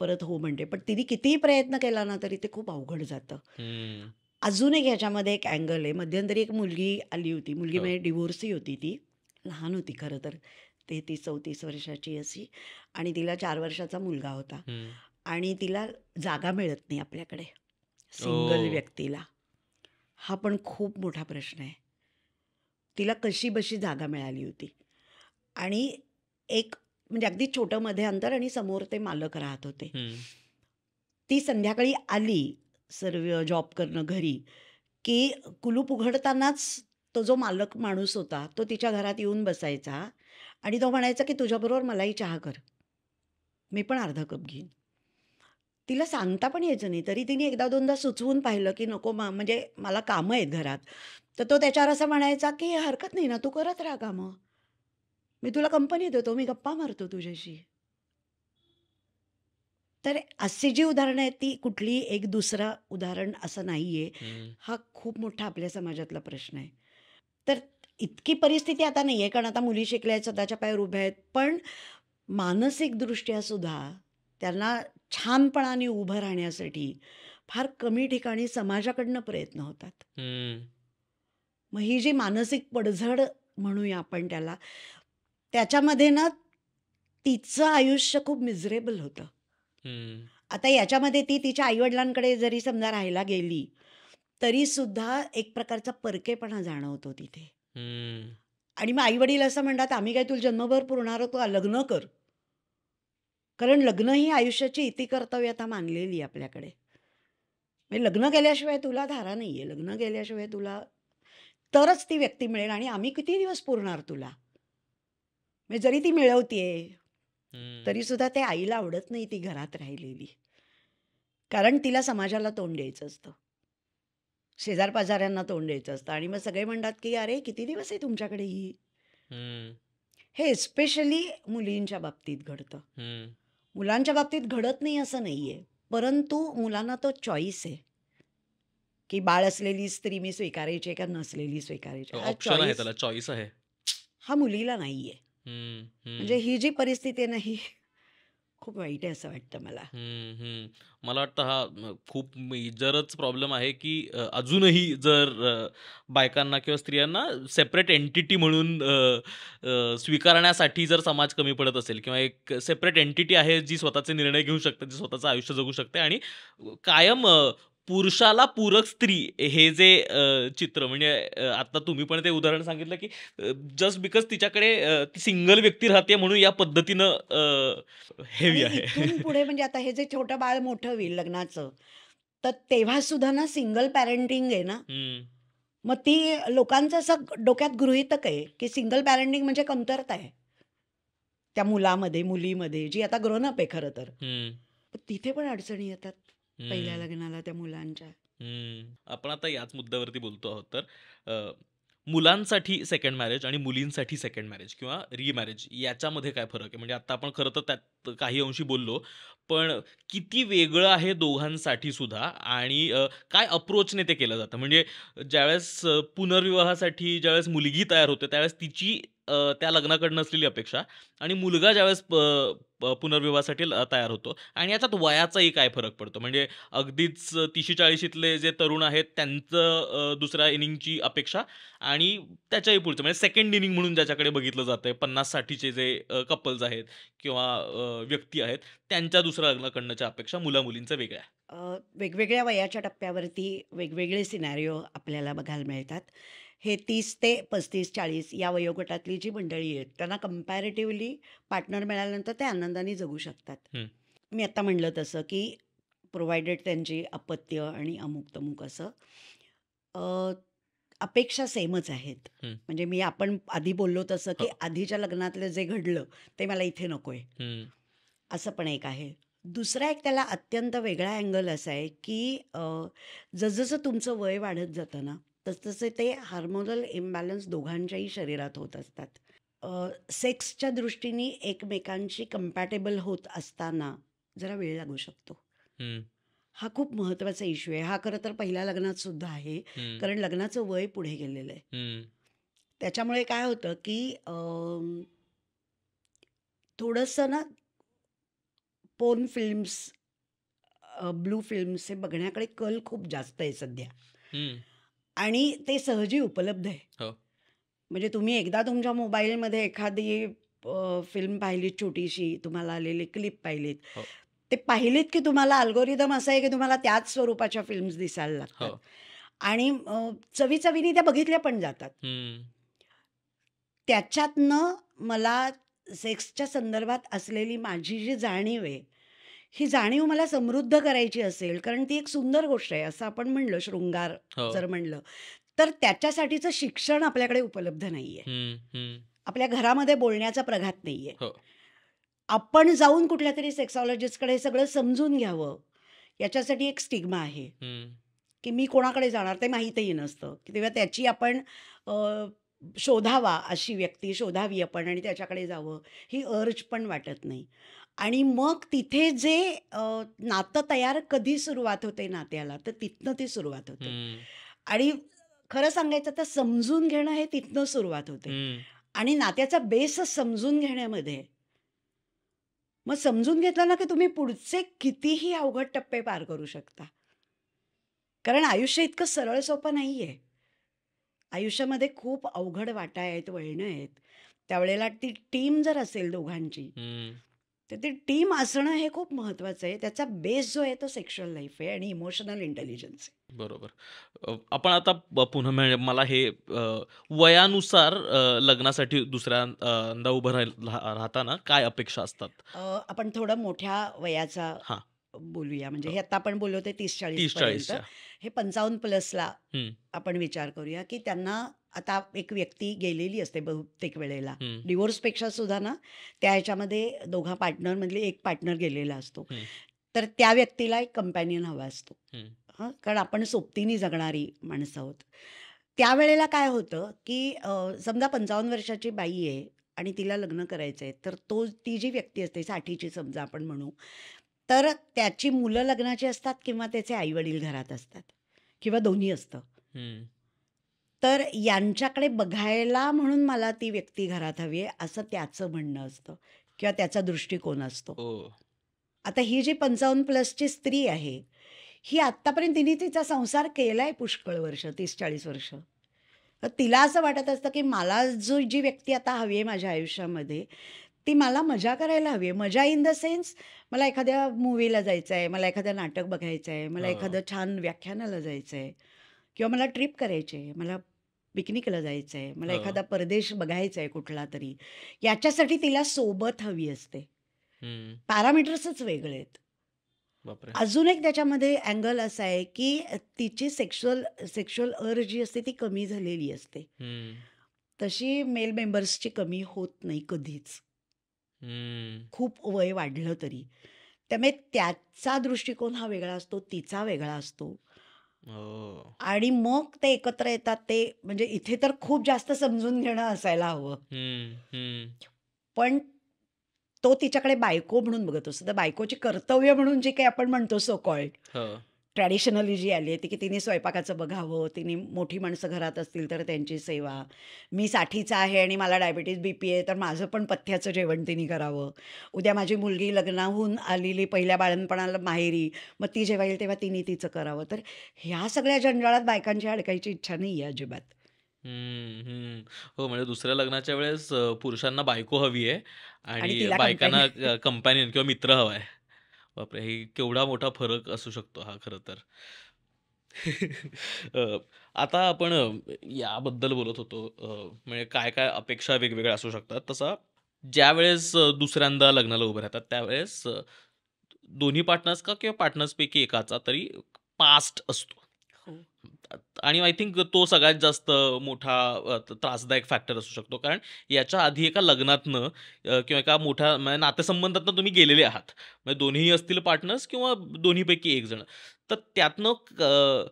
परत हो म्हणते पण तिने कितीही प्रयत्न केला ना तरी ते खूप अवघड जातं अजून एक ह्याच्यामध्ये एक अँगल आहे मध्यंतरी एक मुलगी आली होती मुलगी हो. म्हणजे डिवोर्सही होती ती लहान होती खरं तर तेहतीस चौतीस वर्षाची अशी आणि तिला चार वर्षाचा मुलगा होता आणि तिला जागा मिळत नाही आपल्याकडे
सिंगल व्यक्तीला
हा पण खूप मोठा प्रश्न आहे तिला कशी बशी जागा मिळाली होती आणि एक म्हणजे अगदी छोटं मध्ये अंतर आणि समोर ते मालक राहत होते ती संध्याकाळी आली सर्व जॉब करणं घरी की कुलूप उघडतानाच तो जो मालक माणूस होता तो तिच्या घरात येऊन बसायचा आणि तो म्हणायचा की तुझ्याबरोबर मलाही चहा कर मी पण अर्धा कप घेईन तिला सांगता पण यायचं नाही तरी तिने एकदा दोनदा सुचवून पाहिलं की नको मा म्हणजे मला कामं आहेत घरात तर तो त्याच्यावर असं म्हणायचा की हरकत नाही ना तू करत राहा कामं मी तुला कंपनी देतो मी गप्पा मारतो तुझ्याशी तर अशी जी उदाहरणं आहेत ती कुठली एक दुसरा उदाहरण असं नाही आहे हा खूप मोठा आपल्या समाजातला प्रश्न आहे तर इतकी परिस्थिती आता नाही आहे कारण आता मुली शिकल्या आहेत स्वतःच्या पायावर उभ्या आहेत पण मानसिकदृष्ट्या सुद्धा त्यांना छानपणाने उभं राहण्यासाठी फार कमी ठिकाणी समाजाकडनं प्रयत्न होतात मग ही जी मानसिक पडझड म्हणूया आपण त्याला त्याच्यामध्ये ना तिचं आयुष्य खूप मिझरेबल होतं आता याच्यामध्ये ती तिच्या आईवडिलांकडे जरी समजा राहायला गेली तरी सुद्धा एक प्रकारचा परकेपणा जाणवतो तिथे आणि मग आई वडील असं म्हणतात आम्ही काय तुला जन्मभर पुरणार होतो लग्न कर कारण लग्न ही आयुष्याची इति कर्तव्यता मानलेली आहे आपल्याकडे म्हणजे लग्न केल्याशिवाय तुला धारा नाहीये लग्न केल्याशिवाय तुला तरच ती व्यक्ती मिळेल आणि आम्ही किती दिवस पुरणार तुला म्हणजे जरी ती मिळवतीये तरी सुद्धा ते आईला आवडत नाही ती घरात राहिलेली कारण तिला समाजाला तोंड द्यायचं असतं शेजार पाजाऱ्यांना तोंड द्यायचं असतं आणि मग सगळे म्हणतात की अरे किती दिवस आहे तुमच्याकडे ही हे स्पेशली मुलींच्या बाबतीत घडतं मुलांच्या बाबतीत घडत नाही असं नाहीये परंतु मुलांना तो चॉईस आहे की बाळ असलेली स्त्री मी स्वीकारायची का नसलेली स्वीकारायची चॉईस आहे हा मुलीला नाहीये
म्हणजे
ही जी परिस्थिती आहे ना ही खूप वाईट आहे असं वाटतं मला
हम्म, मला वाटतं हा खूप मेजरच प्रॉब्लेम आहे की अजूनही जर बायकांना किंवा स्त्रियांना सेपरेट एंटिटी म्हणून स्वीकारण्यासाठी जर समाज कमी पडत असेल किंवा एक सेपरेट एंटिटी आहे जी स्वतःचे निर्णय घेऊ शकते जी स्वतःचं आयुष्य जगू शकते आणि कायम पुरुषाला पूरक स्त्री हे जे चित्र म्हणजे आता तुम्ही पण ते उदाहरण सांगितलं की जस्ट बिकॉज तिच्याकडे ती सिंगल व्यक्ती राहते म्हणून या पद्धतीनं हेवी आहे
पुढे म्हणजे आता हे जे छोटं बाळ मोठं होईल लग्नाचं तर तेव्हा सुद्धा ना सिंगल पॅरेंटिंग आहे ना मग ती लोकांचं असं डोक्यात गृहितक आहे की सिंगल पॅरेंटिंग म्हणजे कमतरता आहे त्या मुलामध्ये मुलीमध्ये जी आता ग्रोनअप आहे खरं तर तिथे पण अडचणी येतात पहिल्या लग्नाला त्या मुलांच्या
आपण आता याच मुद्द्यावरती बोलतो आहोत तर मुलांसाठी सेकंड मॅरेज आणि मुलींसाठी सेकंड मॅरेज किंवा रिमॅरेज याच्यामध्ये काय फरक आहे म्हणजे आता आपण खरं तर त्यात काही अंशी बोललो पण किती वेगळं आहे दोघांसाठी सुद्धा आणि काय अप्रोचने ते केलं जातं म्हणजे ज्यावेळेस पुनर्विवाहासाठी ज्यावेळेस मुलगी तयार होते त्यावेळेस तिची त्या लग्नाकडनं असलेली अपेक्षा आणि मुलगा ज्यावेळेस पुनर्विवाहासाठी तयार होतो आणि याच्यात वयाचाही काय फरक पडतो? म्हणजे अगदीच 30शी चाळीशीतले जे तरुण आहेत त्यांचं दुसऱ्या इनिंगची अपेक्षा आणि त्याच्याही पुढचं म्हणजे सेकंड इनिंग म्हणून ज्याच्याकडे बघितलं जातं पन्नास साठीचे जे कपल्स आहेत किंवा व्यक्ती आहेत त्यांच्या दुसऱ्या लग्नाकडनंच्या अपेक्षा मुला-मुलींच्या वेगळ्या
वेगवेगळ्या वयाच्या टप्प्यावरती वेगवेगळे सिनॅरिओ आपल्याला बघायला मिळतात. हे तीस ते पस्तीस चाळीस या वयोगटातली जी मंडळी आहेत त्यांना कम्पॅरेटिव्हली पार्टनर मिळाल्यानंतर ते आनंदाने जगू शकतात मी आता म्हणलं तसं की प्रोव्हायडेड त्यांची अपत्य आणि अमुक तमुक असं अपेक्षा सेमच आहेत म्हणजे मी आपण आधी बोललो तसं की हो. आधीच्या लग्नातलं जे घडलं ते मला इथे नकोय असं पण एक आहे दुसरा एक त्याला अत्यंत वेगळा अँगल असा आहे की जसजसं तुमचं वय वाढत जातं ना तसतसे ते हार्मोनल इम्बॅलन्स दोघांच्याही शरीरात होत असतात सेक्सच्या दृष्टीने एकमेकांशी कम्पॅटेबल होत असताना जरा वेळ लागू शकतो हा खूप महत्वाचा इश्यू आहे हा खरं तर पहिल्या लग्नात सुद्धा आहे कारण लग्नाचं वय पुढे गेलेलं आहे त्याच्यामुळे काय होतं की थोडस ना पोन फिल्म्स ब्लू फिल्म्स हे बघण्याकडे कल खूप जास्त आहे सध्या आणि ते सहजी उपलब्ध आहे हो. म्हणजे तुम्ही एकदा तुमच्या मोबाईलमध्ये एखादी फिल्म पाहिलीत छोटीशी तुम्हाला आलेली क्लिप पाहिलीत हो. ते पाहिलीत की तुम्हाला अल्गोरिदम असं आहे की तुम्हाला त्याच स्वरूपाच्या फिल्म्स दिसायला लागतात हो. आणि चवी चवीने त्या बघितल्या पण जातात त्याच्यातनं मला सेक्सच्या संदर्भात असलेली माझी जी जाणीव आहे ही जाणीव मला समृद्ध करायची असेल कारण ती एक सुंदर गोष्ट आहे असं आपण म्हणलं शृंगार हो. जर म्हणलं तर त्याच्यासाठीचं शिक्षण आपल्याकडे उपलब्ध नाहीये आपल्या घरामध्ये बोलण्याचा प्रघात नाहीये हो. आपण जाऊन कुठल्या तरी सेक्सॉलॉजिस्टकडे सगळं समजून घ्यावं याच्यासाठी एक स्टिग्मा आहे की मी कोणाकडे जाणार ते माहीतही नसतं की तेव्हा त्याची आपण शोधावा अशी व्यक्ती शोधावी आपण आणि त्याच्याकडे जावं ही अर्ज पण वाटत नाही आणि मग तिथे जे नातं तयार कधी सुरुवात होते नात्याला तर तिथनं ती सुरुवात होते आणि खरं सांगायचं तर समजून घेणं हे तिथनं सुरुवात होते आणि नात्याचा बेस समजून घेण्यामध्ये मग समजून घेतलं ना की तुम्ही पुढचे कितीही अवघड टप्पे पार करू शकता कारण आयुष्य इतकं सरळ सोपं नाहीये आयुष्यामध्ये खूप अवघड वाटा आहेत वळणं आहेत त्यावेळेला ती टीम जर असेल दोघांची तर ते टीम असणं हे खूप महत्त्वाचं आहे त्याचा बेस जो आहे तो सेक्शुअल लाईफ आहे आणि इमोशनल इंटेलिजन्स आहे
बरोबर आपण आता पुन्हा म्हणजे मला हे वयानुसार लग्नासाठी दुसऱ्यांदा उभं राहताना काय अपेक्षा असतात
आपण थोडं मोठ्या वयाचा बोलूया म्हणजे हे आता आपण बोलवते तीस चाळीस पर्यंत हे पंचावन्न प्लसला आपण विचार करूया की त्यांना आता एक व्यक्ती गेलेली असते बहुतेक वेळेला डिवोर्स पेक्षा सुद्धा ना त्या ह्याच्यामध्ये दोघा पार्टनर मधले एक पार्टनर गेलेला असतो तर त्या व्यक्तीला एक कंपॅनियन हवा असतो कारण आपण सोबतीने जगणारी माणसं आहोत त्यावेळेला काय होतं की समजा पंचावन्न वर्षाची बाई आहे आणि तिला लग्न करायचं आहे तर तो ती जी व्यक्ती असते साठीची समजा आपण म्हणू तर त्याची मुलं लग्नाची असतात किंवा त्याचे आई वडील घरात असतात किंवा दोन्ही असतं तर यांच्याकडे बघायला म्हणून मला ती व्यक्ती घरात हवी आहे असं त्याचं म्हणणं असतं किंवा त्याचा दृष्टिकोन असतो हो. आता ही जी पंचावन्न प्लसची स्त्री आहे ही आतापर्यंत तिने तिचा संसार केलाय पुष्कळ वर्ष तीस चाळीस वर्ष तिला असं वाटत असतं की मला जो जी व्यक्ती आता हवी आहे माझ्या आयुष्यामध्ये ती मला मजा करायला हवी आहे मजा इन द सेन्स मला एखाद्या मूवीला जायचं आहे मला एखादं नाटक बघायचं आहे मला एखादं छान व्याख्यानाला जायचं आहे किंवा मला ट्रिप करायची आहे मला पिकनिकला जायचं आहे मला एखादा परदेश बघायचा आहे कुठला तरी याच्यासाठी तिला सोबत हवी असते पॅरामीटर्सच वेगळे आहेत अजून एक त्याच्यामध्ये अँगल असा आहे की तिची सेक्शुअल सेक्शुअल अर जी असते ती कमी झालेली असते तशी मेल मेंबर्सची कमी होत नाही कधीच खूप वय वाढलं तरी त्यामुळे त्याचा दृष्टिकोन हा वेगळा असतो तिचा वेगळा असतो
हो.
आणि मग ते एकत्र येतात ते म्हणजे इथे तर खूप जास्त समजून घेणं असायला हवं पण तो तिच्याकडे बायको म्हणून बघत असतो तर बायकोची कर्तव्य म्हणून जे काही आपण म्हणतो सो कॉल्ड हो. ट्रॅडिशनली जी आली आहे ती की तिने स्वयंपाकाचं बघावं तिने मोठी माणसं घरात असतील तर त्यांची सेवा मी साठीचा आहे आणि मला डायबिटीज बी पी आहे तर माझं पण पथ्याचं जेवण तिने करावं उद्या माझी मुलगी लग्नाहून आलेली पहिल्या बाळणपणाला माहेरी मग ती जेव्हा येईल तेव्हा तिने तिचं करावं तर ह्या सगळ्या जंजाळात बायकांची अडकायची इच्छा नाही आहे अजिबात
हो म्हणजे दुसऱ्या लग्नाच्या वेळेस पुरुषांना बायको हवी आहे आणि बायकांना कंपॅनियन किंवा मित्र हवा आहे बापरे हे केवढा मोठा फरक असू शकतो हा खरं तर आता आपण याबद्दल बोलत होतो म्हणजे काय काय अपेक्षा वेगवेगळ्या असू शकतात तसा ज्या वेळेस दुसऱ्यांदा लग्नाला उभे राहतात त्यावेळेस दोन्ही पार्टनर्स का किंवा पार्टनर्सपैकी एकाचा तरी पास्ट असतो आणि आय थिंक तो सगळ्यात जास्त मोठा त्रासदायक फॅक्टर असू शकतो कारण याच्या आधी एका लग्नातनं किंवा एका मोठ्या म्हणजे नातेसंबंधातनं तुम्ही गेलेले आहात म्हणजे दोन्ही असतील पार्टनर्स किंवा दोन्हीपैकी एक जण तर त्यातनं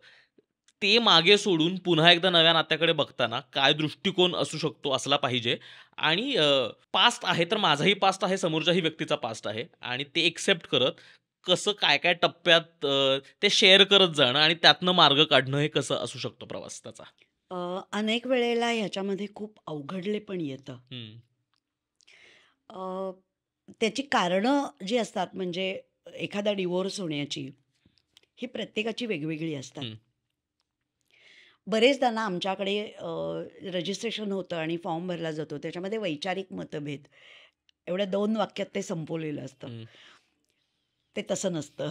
ते मागे सोडून पुन्हा एकदा नव्या नात्याकडे बघताना काय दृष्टिकोन असू शकतो असला पाहिजे आणि पास्ट आहे तर माझाही पास्ट आहे समोरच्याही व्यक्तीचा पास्ट आहे आणि ते एक्सेप्ट करत कसं काय काय टप्प्यात ते शेअर करत जाणं आणि त्यातनं मार्ग काढणं हे कसं असू शकतो प्रवास
त्याचा अनेक वेळेला ह्याच्यामध्ये खूप अवघडले पण येतं त्याची कारणं जी असतात म्हणजे एखादा डिवोर्स होण्याची ही प्रत्येकाची वेगवेगळी असतात बरेचदा ना आमच्याकडे रजिस्ट्रेशन होतं आणि फॉर्म भरला जातो त्याच्यामध्ये वैचारिक मतभेद एवढ्या दोन वाक्यात ते संपवलेलं असतं ते तसं नसतं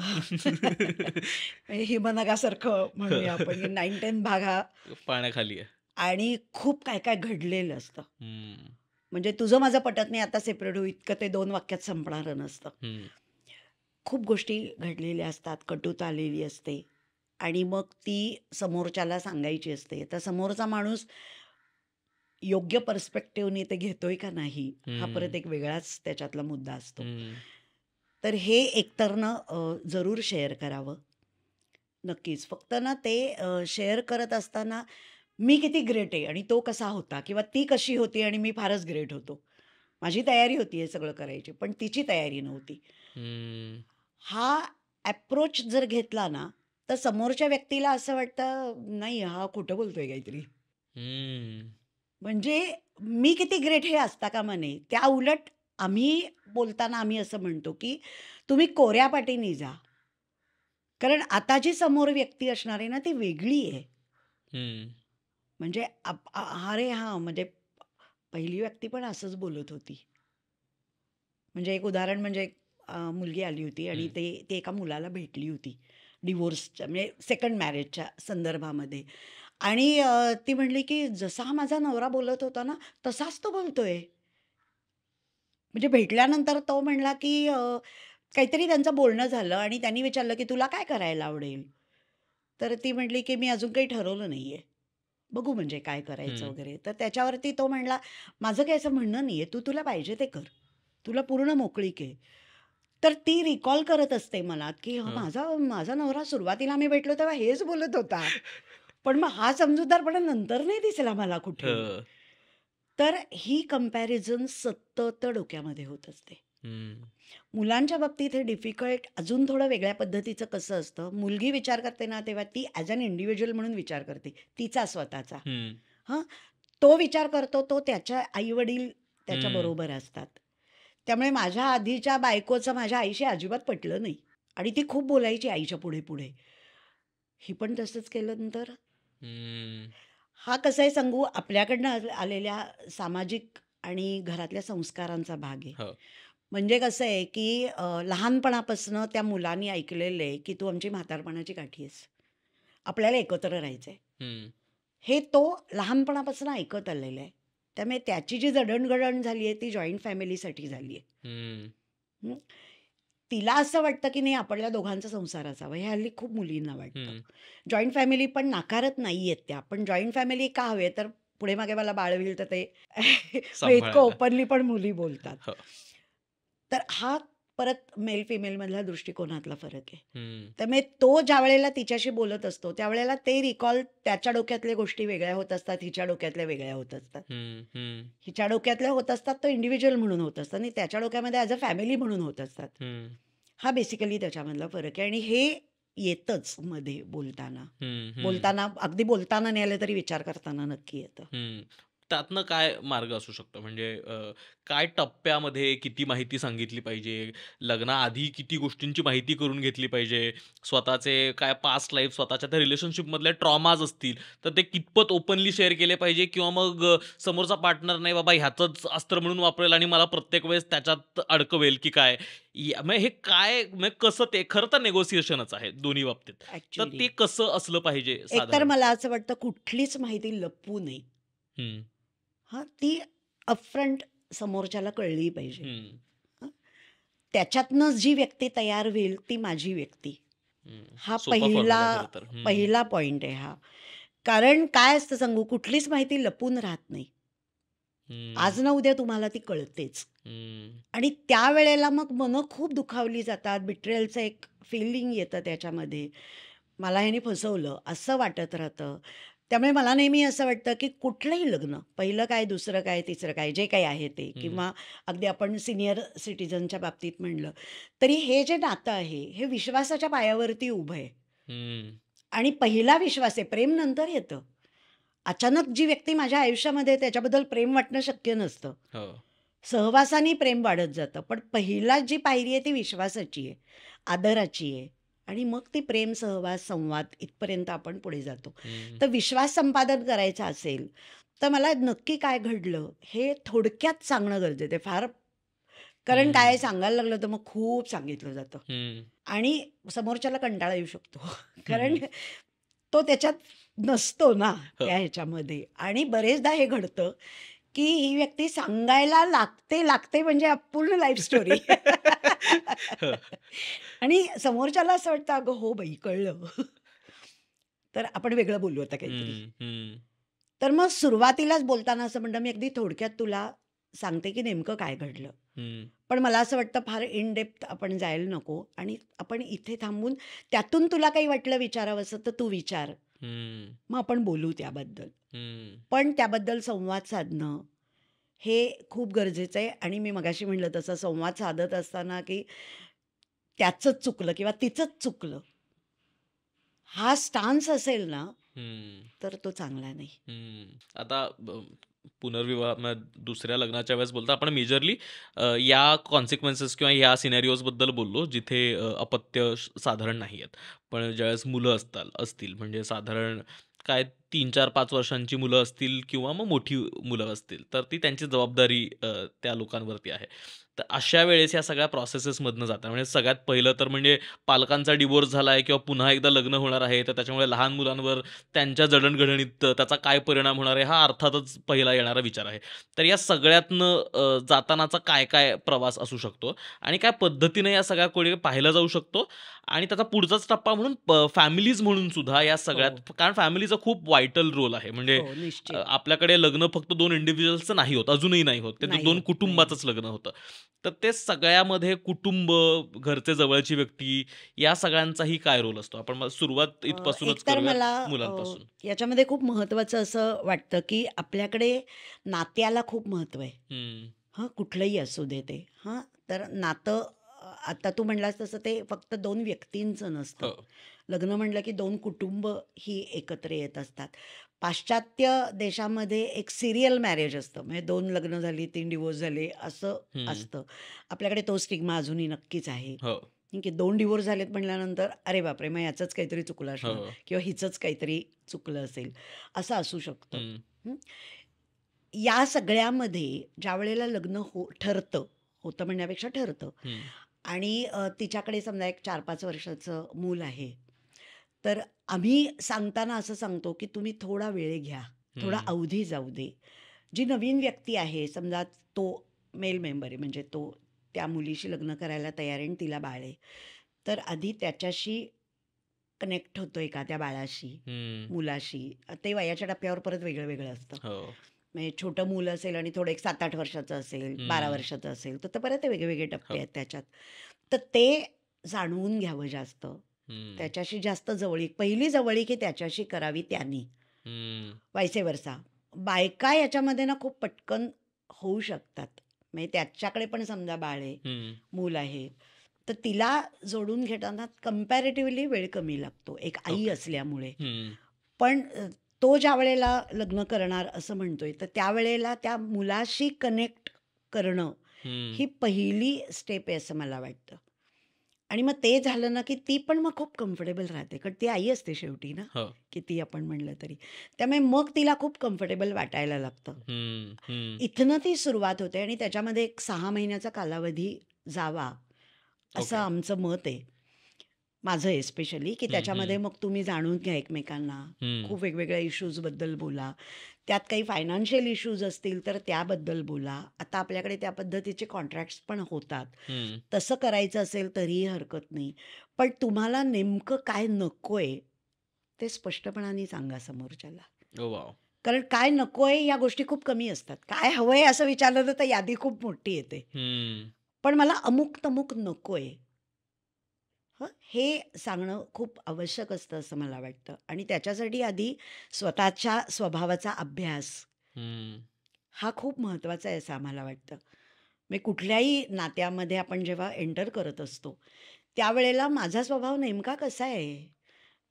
हिमनगासारखं म्हणजे म्हणूया आपण नाईन टेन भाग हा पाण्याखाली आणि खूप काय काय घडलेलं असतं म्हणजे तुझं माझं पटत नाही आता सेपरेट होऊ इतकं ते दोन वाक्यात संपणार नसतं खूप गोष्टी घडलेल्या असतात कटुता आलेली असते आणि मग ती समोरच्याला सांगायची असते तर समोरचा माणूस योग्य पर्स्पेक्टिव्हनी ते घेतोय का नाही हा परत एक वेगळाच त्याच्यातला मुद्दा असतो तर हे एकतरनं जरूर शेअर करावं नक्कीच फक्त ना ते शेअर करत असताना मी किती ग्रेट आहे आणि तो कसा होता किंवा ती कशी होती आणि मी फारच ग्रेट होतो माझी तयारी होती हे सगळं करायची पण तिची तयारी नव्हती हा ॲप्रोच जर घेतला ना तर समोरच्या व्यक्तीला असं वाटतं नाही हा खोटं बोलतोय काहीतरी म्हणजे मी किती ग्रेट हे असता का म्हणे त्या उलट आम्ही बोलताना आम्ही असं म्हणतो की तुम्ही कोऱ्या पाटीने जा कारण आता जी समोर व्यक्ती असणार आहे ना ती वेगळी आहे म्हणजे अरे हा म्हणजे पहिली व्यक्ती पण असंच बोलत होती म्हणजे एक उदाहरण म्हणजे मुलगी आली होती आणि ते ते एका मुलाला भेटली होती डिवोर्सच्या म्हणजे सेकंड मॅरेजच्या संदर्भामध्ये आणि ती म्हणली की जसा माझा नवरा बोलत होता ना तसाच तो बोलतोय म्हणजे भेटल्यानंतर तो म्हणला की काहीतरी त्यांचं बोलणं झालं आणि त्यांनी विचारलं की "तुला काय करायला आवडेल?" तर ती म्हटली की "मी अजून काही ठरवलं नाहीये. बघू म्हणजे काय करायचं वगैरे." तर त्याच्यावरती तो म्हणला, "माझं काही असं म्हणणं नाहीये. तू तुला पाहिजे ते कर. तुला पूर्ण मोकळीक आहे." तर ती रिकॉल करत असते मला की माझा माझा नवरा सुरुवातीला आम्ही भेटलो तेव्हा हेच बोलत होता. पण मग हा समजूतदारपणा नंतर नाही दिसला मला कुठे." तर ही कंपॅरिझन सतत डोक्यामध्ये होत असते मुलांच्या बाबतीत हे डिफिकल्ट अजून थोडं वेगळ्या पद्धतीचं कसं असतं मुलगी विचार करते ना तेव्हा ती ॲज अन इंडिव्हिज्युअल म्हणून विचार करते तिचा स्वतःचा हां तो विचार करतो तो त्याच्या वडील
त्याच्या बरोबर
असतात त्यामुळे माझ्या आधीच्या बायकोचं माझ्या आईशी अजिबात पटलं नाही आणि ती खूप बोलायची आईच्या पुढे पुढे ही पण तसंच केलं नंतर हा कसं आहे सांगू आपल्याकडनं आलेल्या सामाजिक आणि घरातल्या संस्कारांचा भाग आहे हो. म्हणजे कसं आहे की लहानपणापासून त्या मुलांनी आहे की तू आमची म्हातारपणाची काठी आहेस आपल्याला एकत्र राहायचं हे तो लहानपणापासून ऐकत आलेला आहे त्यामुळे त्याची जी जडणघडण झाली आहे ती जॉईंट फॅमिलीसाठी झाली
आहे
तिला असं वाटतं की नाही आपल्या दोघांचा संसार असावा हे हल्ली खूप मुलींना वाटतं जॉईंट फॅमिली पण नाकारत नाहीयेत त्या पण जॉईंट फॅमिली का हवे तर पुढे मागे मला बाळवील तर ते इतकं ओपनली पण मुली बोलतात हो. तर हा परत मेल फिमेलमधला दृष्टिकोनातला फरक आहे त्यामुळे तो ज्या वेळेला तिच्याशी बोलत असतो त्यावेळेला ते रिकॉल त्याच्या डोक्यातल्या गोष्टी वेगळ्या होत असतात हिच्या डोक्यातल्या वेगळ्या होत असतात हिच्या डोक्यातल्या होत असतात तो इंडिव्हिज्युअल म्हणून होत असतात आणि त्याच्या डोक्यामध्ये ॲज अ फॅमिली म्हणून होत असतात हा बेसिकली त्याच्यामधला फरक आहे आणि हे येतच मध्ये बोलताना बोलताना अगदी बोलताना नाही आलं तरी विचार करताना नक्की
येतं त्यातनं काय मार्ग असू शकतो म्हणजे काय टप्प्यामध्ये किती माहिती सांगितली पाहिजे लग्नाआधी किती गोष्टींची माहिती करून घेतली पाहिजे स्वतःचे काय पास्ट लाईफ स्वतःच्या त्या रिलेशनशिपमधले ट्रॉमाज असतील तर ते कितपत ओपनली शेअर केले पाहिजे किंवा मग समोरचा पार्टनर नाही बाबा ह्याच अस्त्र म्हणून वापरेल आणि मला प्रत्येक वेळेस त्याच्यात अडकवेल की काय म्हणजे हे काय कसं ते खरं तर नेगोसिएशनच आहे दोन्ही बाबतीत तर ते कसं असलं पाहिजे तर मला
असं वाटतं कुठलीच माहिती लपवू नये हां ती अपफ्रंट समोरच्याला कळली पाहिजे त्याच्यातनंच जी व्यक्ती तयार होईल ती माझी व्यक्ती हा पहिला पहिला पॉइंट आहे हा कारण काय असतं सांगू कुठलीच माहिती लपून राहत नाही आज ना उद्या तुम्हाला ती कळतेच आणि त्यावेळेला मग मन खूप दुखावली जातात बिट्रेलचं एक फिलिंग येतं त्याच्यामध्ये मला ह्याने फसवलं असं वाटत राहतं त्यामुळे मला नेहमी असं वाटतं की कुठलंही लग्न पहिलं काय दुसरं काय तिसरं काय जे काही आहे ते किंवा अगदी आपण सिनियर सिटीजनच्या बाबतीत म्हणलं तरी हे जे नातं आहे हे विश्वासाच्या पायावरती उभं आहे आणि पहिला विश्वास आहे प्रेम नंतर येतं अचानक जी व्यक्ती माझ्या आयुष्यामध्ये त्याच्याबद्दल प्रेम वाटणं शक्य नसतं हो. सहवासाने प्रेम वाढत जातं पण पहिला जी पायरी आहे ती विश्वासाची आहे आदराची आहे आणि मग ते प्रेम सहवास संवाद इथपर्यंत आपण पुढे जातो तर विश्वास संपादन करायचा असेल तर मला नक्की काय घडलं हे थोडक्यात सांगणं गरजेचं आहे फार कारण काय सांगायला लागलं तर मग खूप सांगितलं जातं आणि समोरच्याला कंटाळा येऊ शकतो कारण तो त्याच्यात नसतो ना त्या हो. ह्याच्यामध्ये आणि बरेचदा हे घडतं की ही व्यक्ती सांगायला लागते लागते म्हणजे पूर्ण लाईफ स्टोरी आणि समोरच्याला असं वाटतं अगं हो बाई कळलं तर आपण वेगळं बोलू आता
काहीतरी
तर मग सुरुवातीलाच बोलताना असं म्हणतं मी अगदी थोडक्यात तुला सांगते की नेमकं काय घडलं पण मला असं वाटतं फार इन डेप्थ आपण जायला नको आणि आपण इथे थांबून त्यातून तुला काही वाटलं विचारावं असं तर तू विचार मग आपण बोलू त्याबद्दल पण त्याबद्दल संवाद साधणं हे खूप गरजेचं आहे आणि मी मगाशी म्हणलं तसं संवाद साधत असताना की त्याच चुकलं किंवा तिचं चुकलं हा स्टान्स असेल ना तर तो चांगला
नाही आता पुनर्विवाह दुसऱ्या लग्नाच्या वेळेस बोलता आपण मेजरली या कॉन्सिक्वेन्सेस किंवा या बद्दल बोललो जिथे अपत्य साधारण नाही आहेत पण ज्यावेळेस मुलं असतात असतील म्हणजे साधारण काय तीन चार पाच वर्षांची मुलं असतील किंवा मग मोठी मुलं असतील तर ती त्यांची जबाबदारी त्या लोकांवरती आहे तर अशा वेळेस या सगळ्या प्रोसेसेसमधनं जातात म्हणजे सगळ्यात पहिलं तर म्हणजे पालकांचा डिवोर्स झाला आहे किंवा पुन्हा एकदा लग्न होणार आहे तर त्याच्यामुळे लहान मुलांवर त्यांच्या जडणघडणीत त्याचा काय परिणाम होणार आहे हा अर्थातच पहिला येणारा विचार आहे तर या सगळ्यातनं जातानाचा काय काय प्रवास असू शकतो आणि काय पद्धतीनं या सगळ्या कोणी पाहिला जाऊ शकतो आणि त्याचा पुढचाच टप्पा म्हणून फॅमिलीज म्हणून सुद्धा या सगळ्यात हो. कारण फॅमिलीचं खूप वाईट व्हायटल रोल आहे म्हणजे हो, आपल्याकडे लग्न फक्त दोन इंडिव्हिज्युअलचं नाही होत अजूनही नाही होत ते दोन कुटुंबाचंच लग्न होतं तर ते सगळ्यामध्ये कुटुंब घरचे जवळची व्यक्ती या सगळ्यांचाही काय रोल असतो आपण सुरुवात इथपासूनच मुलांपासून
याच्यामध्ये खूप महत्वाचं असं वाटतं की आपल्याकडे नात्याला खूप महत्व आहे हा कुठलंही असू दे ते हा तर नातं आता तू म्हणलास तसं ते फक्त दोन व्यक्तींचं नसतं हो. लग्न म्हणलं की दोन कुटुंब ही एकत्र येत असतात पाश्चात्य देशामध्ये एक सिरियल मॅरेज असतं म्हणजे दोन लग्न झाली तीन डिवोर्स झाले असं असतं आपल्याकडे तो स्टिग्मा अजूनही नक्कीच आहे हो. की दोन डिवोर्स झालेत म्हटल्यानंतर अरे बापरे मग याचंच काहीतरी चुकलं असेल हो. किंवा हिचंच काहीतरी चुकलं असेल असं असू
शकतं
या सगळ्यामध्ये ज्या वेळेला लग्न हो ठरतं होतं म्हणण्यापेक्षा ठरतं आणि तिच्याकडे समजा एक चार पाच वर्षाचं मूल आहे तर आम्ही सांगताना असं सांगतो की तुम्ही थोडा वेळ घ्या थोडा अवधी जाऊ दे जी नवीन व्यक्ती आहे समजा तो मेल मेंबर आहे म्हणजे तो त्या मुलीशी लग्न करायला तयार आहे आणि तिला बाळ आहे तर आधी त्याच्याशी कनेक्ट होतोय का त्या बाळाशी मुलाशी ते वयाच्या टप्प्यावर परत वेगळं वेगळं असतं हो. म्हणजे छोटं मुलं असेल आणि थोडं एक सात आठ वर्षाचं असेल बारा वर्षाचं असेल तर परत वेगवेगळे टप्पे हो. आहेत त्याच्यात तर ते जाणवून घ्यावं जास्त त्याच्याशी जास्त जवळीक पहिली जवळीक ही त्याच्याशी करावी त्यांनी वायसे वरसा बायका याच्यामध्ये ना खूप पटकन होऊ शकतात म्हणजे त्याच्याकडे पण समजा बाळ आहे मूल आहे तर तिला जोडून घेताना कम्पॅरेटिव्हली वेळ कमी लागतो एक आई असल्यामुळे पण तो ज्या वेळेला लग्न करणार असं म्हणतोय तर त्यावेळेला त्या मुलाशी कनेक्ट करणं ही पहिली स्टेप आहे असं मला वाटतं आणि मग ते झालं ना की ती पण मग खूप कम्फर्टेबल राहते कारण ती आई असते शेवटी ना हो. ती आपण म्हणलं तरी त्यामुळे मग तिला खूप कम्फर्टेबल वाटायला लागतं इथनं ती सुरुवात होते आणि त्याच्यामध्ये एक सहा महिन्याचा कालावधी जावा असं आमचं मत आहे माझं स्पेशली की त्याच्यामध्ये मग तुम्ही जाणून घ्या एकमेकांना खूप वेगवेगळ्या बद्दल बोला त्यात काही फायनान्शियल इश्यूज असतील तर त्याबद्दल बोला आता आपल्याकडे त्या पद्धतीचे कॉन्ट्रॅक्ट पण होतात तसं करायचं असेल तरीही हरकत नाही पण तुम्हाला नेमकं काय नकोय ते स्पष्टपणाने सांगा समोरच्याला कारण काय नकोय या गोष्टी खूप कमी असतात काय हवंय असं विचारलं तर यादी खूप मोठी येते पण मला अमुक तमुक नकोय हे सांगणं खूप आवश्यक असतं असं मला वाटतं आणि त्याच्यासाठी आधी स्वतःच्या स्वभावाचा अभ्यास हा खूप महत्वाचा आहे असं आम्हाला वाटतं मी कुठल्याही नात्यामध्ये आपण जेव्हा एंटर करत असतो त्यावेळेला माझा स्वभाव नेमका कसा आहे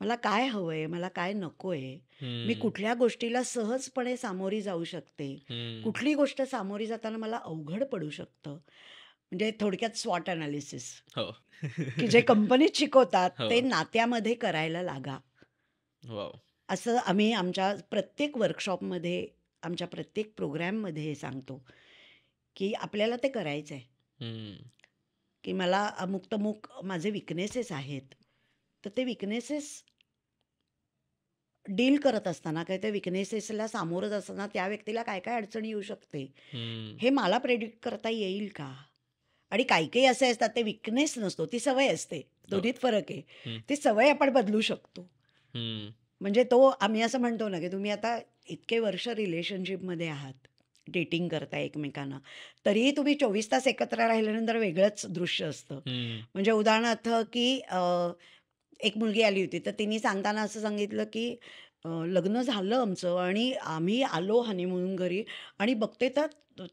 मला काय हवं आहे मला काय नको आहे मी कुठल्या गोष्टीला सहजपणे सामोरी जाऊ शकते कुठली गोष्ट सामोरी जाताना मला अवघड पडू शकतं म्हणजे थोडक्यात स्वॉट अनालिसिस
हो. की जे
कंपनीत शिकवतात हो. ते नात्यामध्ये करायला लागा असं आम्ही आमच्या प्रत्येक वर्कशॉपमध्ये आमच्या प्रत्येक प्रोग्रॅममध्ये हे सांगतो की आपल्याला ते करायचं
आहे
की मला अमुक माझे विकनेसेस आहेत तर ते विकनेसेस डील करत असताना काय त्या विकनेसेसला सामोरत असताना त्या व्यक्तीला काय काय अडचण येऊ शकते हे मला प्रेडिक्ट करता येईल का आणि काही काही असे असतात ते विकनेस नसतो ती सवय असते हो. दोन्हीत फरक आहे ती सवय आपण बदलू शकतो
म्हणजे
तो आम्ही असं म्हणतो ना की तुम्ही आता इतके वर्ष रिलेशनशिपमध्ये आहात डेटिंग करता एकमेकांना तरीही तुम्ही चोवीस तास एकत्र राहिल्यानंतर वेगळंच दृश्य असतं म्हणजे उदाहरणार्थ की एक मुलगी आली होती तर तिने सांगताना असं सांगितलं की लग्न झालं आमचं आणि आम्ही आलो हनीमून घरी आणि बघते तर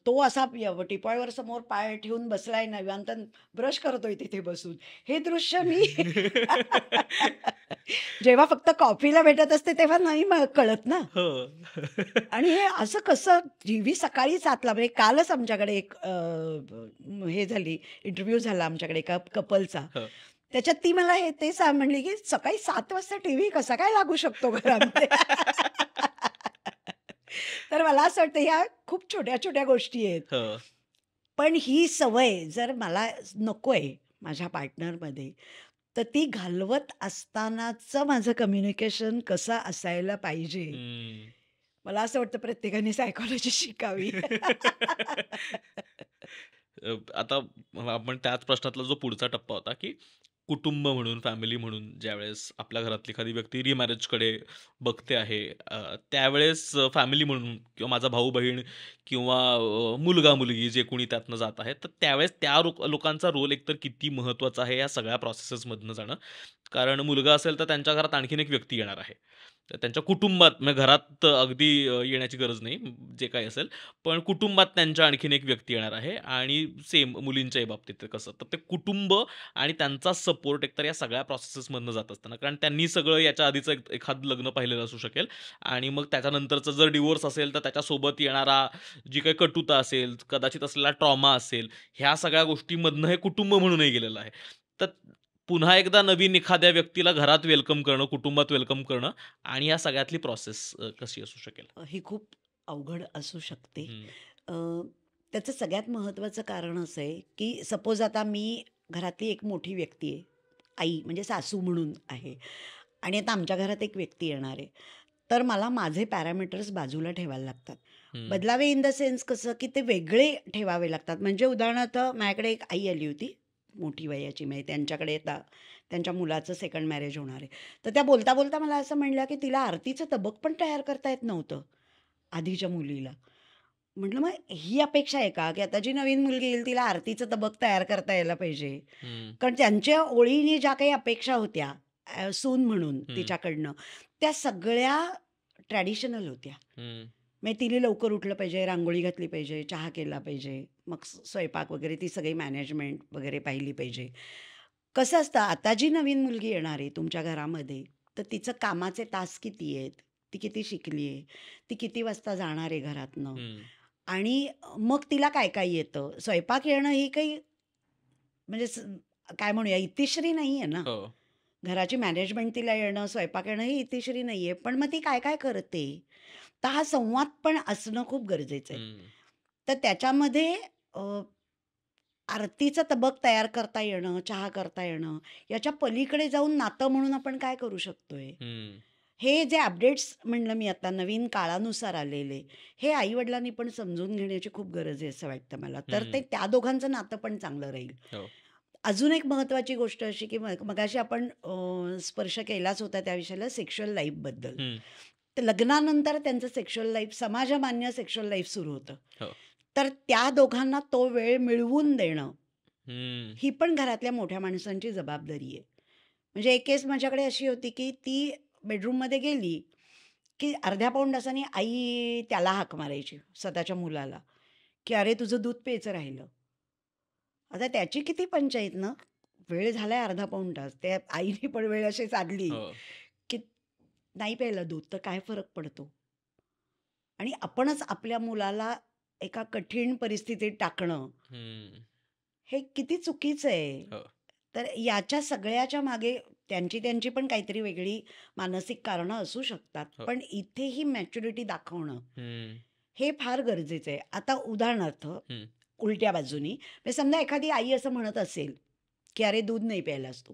तो असा टिपाळीवर समोर पाय ठेवून बसलाय निवांत ब्रश करतोय तिथे बसून हे दृश्य मी जेव्हा फक्त कॉफीला भेटत असते तेव्हा नाही कळत ना हो. आणि हे असं कसं टीव्ही सकाळी सातला म्हणजे कालच आमच्याकडे एक हे झाली इंटरव्ह्यू झाला आमच्याकडे एका कपलचा त्याच्यात ती मला हे ते सांग म्हणली की सकाळी सात वाजता टी व्ही कसा काय लागू शकतो घरामध्ये तर मला असं वाटतं ह्या खूप छोट्या छोट्या गोष्टी आहेत हो. पण ही सवय जर मला नकोय माझ्या पार्टनरमध्ये तर ती घालवत असतानाच माझं कम्युनिकेशन कसं असायला पाहिजे मला असं वाटतं प्रत्येकाने सायकोलॉजी शिकावी
आता आपण त्याच प्रश्नातला जो पुढचा टप्पा होता की कुटुंब म्हणून फॅमिली म्हणून ज्यावेळेस आपल्या घरातली एखादी व्यक्ती रिमॅरेजकडे बघते आहे त्यावेळेस फॅमिली म्हणून किंवा माझा भाऊ बहीण किंवा मुलगा मुलगी जे कोणी त्यातनं जात आहे तर त्यावेळेस त्या रो लोकांचा रोल एकतर किती महत्त्वाचा आहे या सगळ्या प्रोसेसेसमधनं जाणं कारण मुलगा असेल तर त्यांच्या घरात आणखीन एक व्यक्ती येणार आहे त्यांच्या कुटुंबात म्हणजे घरात अगदी येण्याची गरज नाही जे काही असेल पण कुटुंबात त्यांच्या आणखीन एक व्यक्ती येणार आहे आणि सेम मुलींच्याही बाबतीत कसं तर ते कुटुंब आणि त्यांचा सपोर्ट एकतर या सगळ्या प्रोसेसेसमधनं जात असताना कारण त्यांनी सगळं याच्या आधीचं एक एखादं लग्न पाहिलेलं असू शकेल आणि मग त्याच्यानंतरचं जर डिवोर्स असेल तर त्याच्यासोबत येणारा जी काही कटुता असेल कदाचित असलेला ट्रॉमा असेल ह्या सगळ्या गोष्टीमधनं हे कुटुंब म्हणूनही गेलेलं आहे तर पुन्हा एकदा नवीन एखाद्या व्यक्तीला घरात वेलकम करणं कुटुंबात वेलकम करणं आणि या सगळ्यातली प्रोसेस कशी असू शकेल
ही खूप अवघड असू शकते त्याचं सगळ्यात महत्वाचं कारण असं आहे की सपोज आता मी घरातली एक मोठी व्यक्ती आहे आई म्हणजे सासू म्हणून आहे आणि आता आमच्या घरात एक व्यक्ती येणार आहे तर मला माझे पॅरामीटर्स बाजूला ठेवायला लागतात बदलावे इन द सेन्स कसं की ते वेगळे ठेवावे लागतात म्हणजे उदाहरणार्थ माझ्याकडे एक आई आली होती मोठी वयाची म्हणजे त्यांच्याकडे येता त्यांच्या मुलाचं सेकंड मॅरेज होणार आहे तर त्या बोलता बोलता मला असं म्हणलं की तिला आरतीचं तबक पण तयार करता येत नव्हतं आधीच्या मुलीला म्हटलं मग ही अपेक्षा आहे का की आता जी नवीन मुलगी येईल तिला आरतीचं तबक तयार करता यायला पाहिजे कारण त्यांच्या ओळीने ज्या काही अपेक्षा होत्या सून म्हणून तिच्याकडनं त्या सगळ्या ट्रॅडिशनल होत्या मग तिने लवकर उठलं पाहिजे रांगोळी घातली पाहिजे चहा केला पाहिजे मग स्वयंपाक वगैरे ती सगळी मॅनेजमेंट वगैरे पाहिली पाहिजे कसं असतं आता जी नवीन मुलगी येणार आहे तुमच्या घरामध्ये तर तिचं कामाचे तास किती आहेत ती किती शिकली आहे ती किती वाजता जाणार आहे घरातनं आणि मग तिला काय काय येतं स्वयंपाक येणं ही काही म्हणजे काय म्हणूया इतिश्री नाही आहे ना हो. घराची मॅनेजमेंट तिला येणं स्वयंपाक येणं ही इतिश्री नाही आहे पण मग ती काय काय करते तर हा संवाद पण असणं खूप गरजेचं आहे तर त्याच्यामध्ये आरतीचा तबक तयार करता येणं चहा करता येणं याच्या पलीकडे जाऊन नातं म्हणून आपण काय करू शकतोय हे जे अपडेट्स म्हणलं मी आता नवीन काळानुसार आलेले हे आई वडिलांनी पण समजून घेण्याची खूप गरज आहे असं वाटतं मला तर ते त्या दोघांचं नातं पण चांगलं राहील हो. अजून एक महत्वाची गोष्ट अशी की मगाशी आपण स्पर्श केलाच होता त्या विषयाला सेक्शुअल बद्दल लग्नानंतर त्यांचं सेक्शुअल लाईफ समाजमान्य सेक्शुअल लाईफ सुरू होतं हो. तर त्या दोघांना तो वेळ मिळवून देणं ही पण घरातल्या मोठ्या माणसांची जबाबदारी आहे म्हणजे एक केस माझ्याकडे अशी होती की ती बेडरूम मध्ये गेली की अर्ध्या पाऊन तासानी आई त्याला हाक मारायची स्वतःच्या मुलाला की अरे तुझं दूध प्यायचं राहिलं आता त्याची किती पंचायत ना वेळ झालाय अर्धा पौंड तास त्या आईने पण वेळ अशी साधली हो. नाही प्यायला दूध तर काय फरक पडतो आणि आपणच आपल्या मुलाला एका कठीण परिस्थितीत टाकणं हे किती चुकीचं आहे हो. तर याच्या सगळ्याच्या मागे त्यांची त्यांची पण काहीतरी वेगळी मानसिक कारणं असू शकतात हो. पण इथे ही मॅच्युरिटी दाखवणं हे फार गरजेचं आहे आता उदाहरणार्थ उलट्या बाजूनी म्हणजे समजा एखादी आई असं म्हणत असेल की अरे दूध नाही प्यायलास तू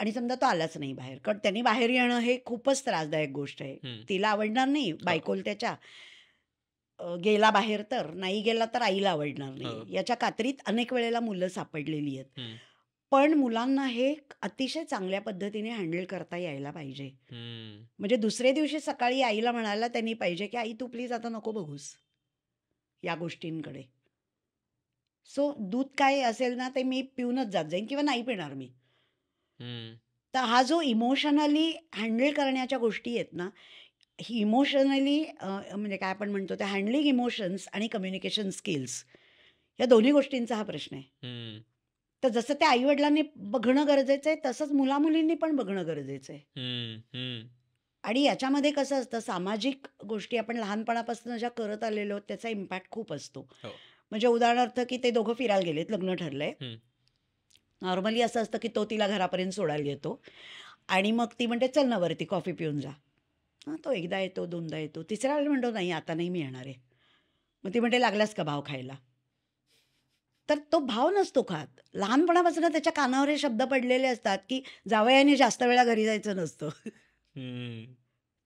आणि समजा तो आलाच नाही बाहेर कारण त्यांनी बाहेर येणं हे खूपच त्रासदायक गोष्ट आहे तिला आवडणार नाही हो. बायकोल त्याच्या गेला बाहेर तर नाही गेला तर आईला आवडणार नाही हो. याच्या कात्रीत अनेक वेळेला मुलं सापडलेली आहेत पण मुलांना हे अतिशय चांगल्या पद्धतीने हँडल करता यायला पाहिजे
म्हणजे
दुसऱ्या दिवशी सकाळी आईला म्हणायला त्यांनी पाहिजे की आई तू प्लीज आता नको बघूस या गोष्टींकडे सो दूध काय असेल ना ते मी पिऊनच जात जाईन किंवा नाही पिणार मी तर हा जो इमोशनली हँडल करण्याच्या गोष्टी आहेत ना ही इमोशनली म्हणजे काय आपण म्हणतो त्या हँडलिंग इमोशन्स आणि कम्युनिकेशन स्किल्स या दोन्ही गोष्टींचा हा प्रश्न
आहे
तर जसं त्या वडिलांनी बघणं गरजेचं आहे तसंच मुलामुलींनी पण बघणं गरजेचं
आहे
आणि याच्यामध्ये कसं असतं सामाजिक गोष्टी आपण लहानपणापासून ज्या करत आलेलो त्याचा इम्पॅक्ट खूप असतो हो. म्हणजे उदाहरणार्थ की ते दोघं फिरायला गेलेत लग्न ठरलंय नॉर्मली असं असतं की तो तिला घरापर्यंत सोडायला येतो आणि मग ती म्हणते चल ना वरती कॉफी पिऊन जा हां तो एकदा येतो दोनदा येतो तिसऱ्या वेळेला म्हणतो नाही आता नाही मी येणार आहे मग ती म्हणते लागलास का भाव खायला तर तो भाव नसतो खात लहानपणापासून त्याच्या कानावर हे शब्द पडलेले असतात की जावयाने जास्त वेळा घरी जायचं नसतं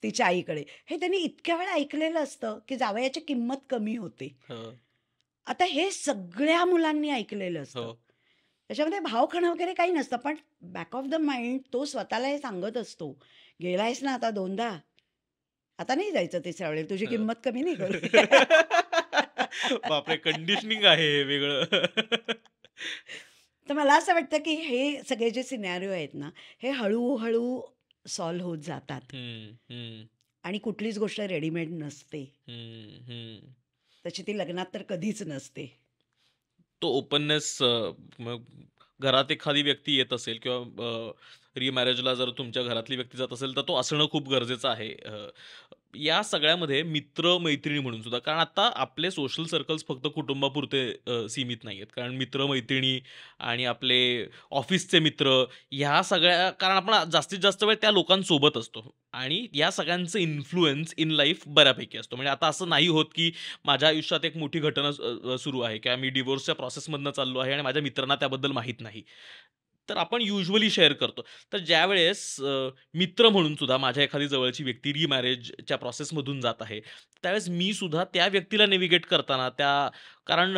तिच्या आईकडे हे त्यांनी इतक्या वेळा ऐकलेलं असतं की जावयाची किंमत कमी होते हो. आता हे सगळ्या मुलांनी ऐकलेलं हो. असतं त्याच्यामध्ये भावखाणं वगैरे काही नसतं पण बॅक ऑफ द माइंड तो स्वतःला हे सांगत असतो गेलायस ना आता दोनदा आता नाही जायचं तिसऱ्या वेळेला तुझी किंमत कमी नाही करू
बापरे कंडिशनिंग आहे वेगळं
तर मला असं वाटतं की हे सगळे जे सिनॅरिओ आहेत ना हे हळूहळू सॉल्व्ह होत जातात आणि कुठलीच गोष्ट रेडीमेड नसते तशी ती लग्नात तर कधीच
नसते तो ओपननेस घरात एखादी व्यक्ती येत असेल किंवा रिमॅरेजला जर तुमच्या घरातली व्यक्ती जात असेल तर तो असणं खूप गरजेचं आहे या सगळ्यामध्ये मित्र मैत्रिणी म्हणून सुद्धा कारण आता आपले सोशल सर्कल्स फक्त कुटुंबापुरते सीमित नाही आहेत कारण मित्र मैत्रिणी आणि आपले ऑफिसचे मित्र ह्या सगळ्या कारण आपण जास्तीत जास्त वेळ त्या लोकांसोबत असतो आणि या सगळ्यांचं इन्फ्लुएन्स इन लाईफ बऱ्यापैकी असतो म्हणजे आता असं नाही होत की माझ्या आयुष्यात एक मोठी घटना सुरू आहे किंवा मी डिवोर्सच्या प्रोसेसमधनं चाललो आहे आणि माझ्या मित्रांना त्याबद्दल माहीत नाही तर आपण युजली शेअर करतो तर ज्यावेळेस मित्र म्हणून सुद्धा माझ्या एखादी जवळची व्यक्ती रिमॅरेजच्या प्रोसेसमधून जात आहे त्यावेळेस मी सुद्धा त्या व्यक्तीला नेव्हिगेट करताना त्या कारण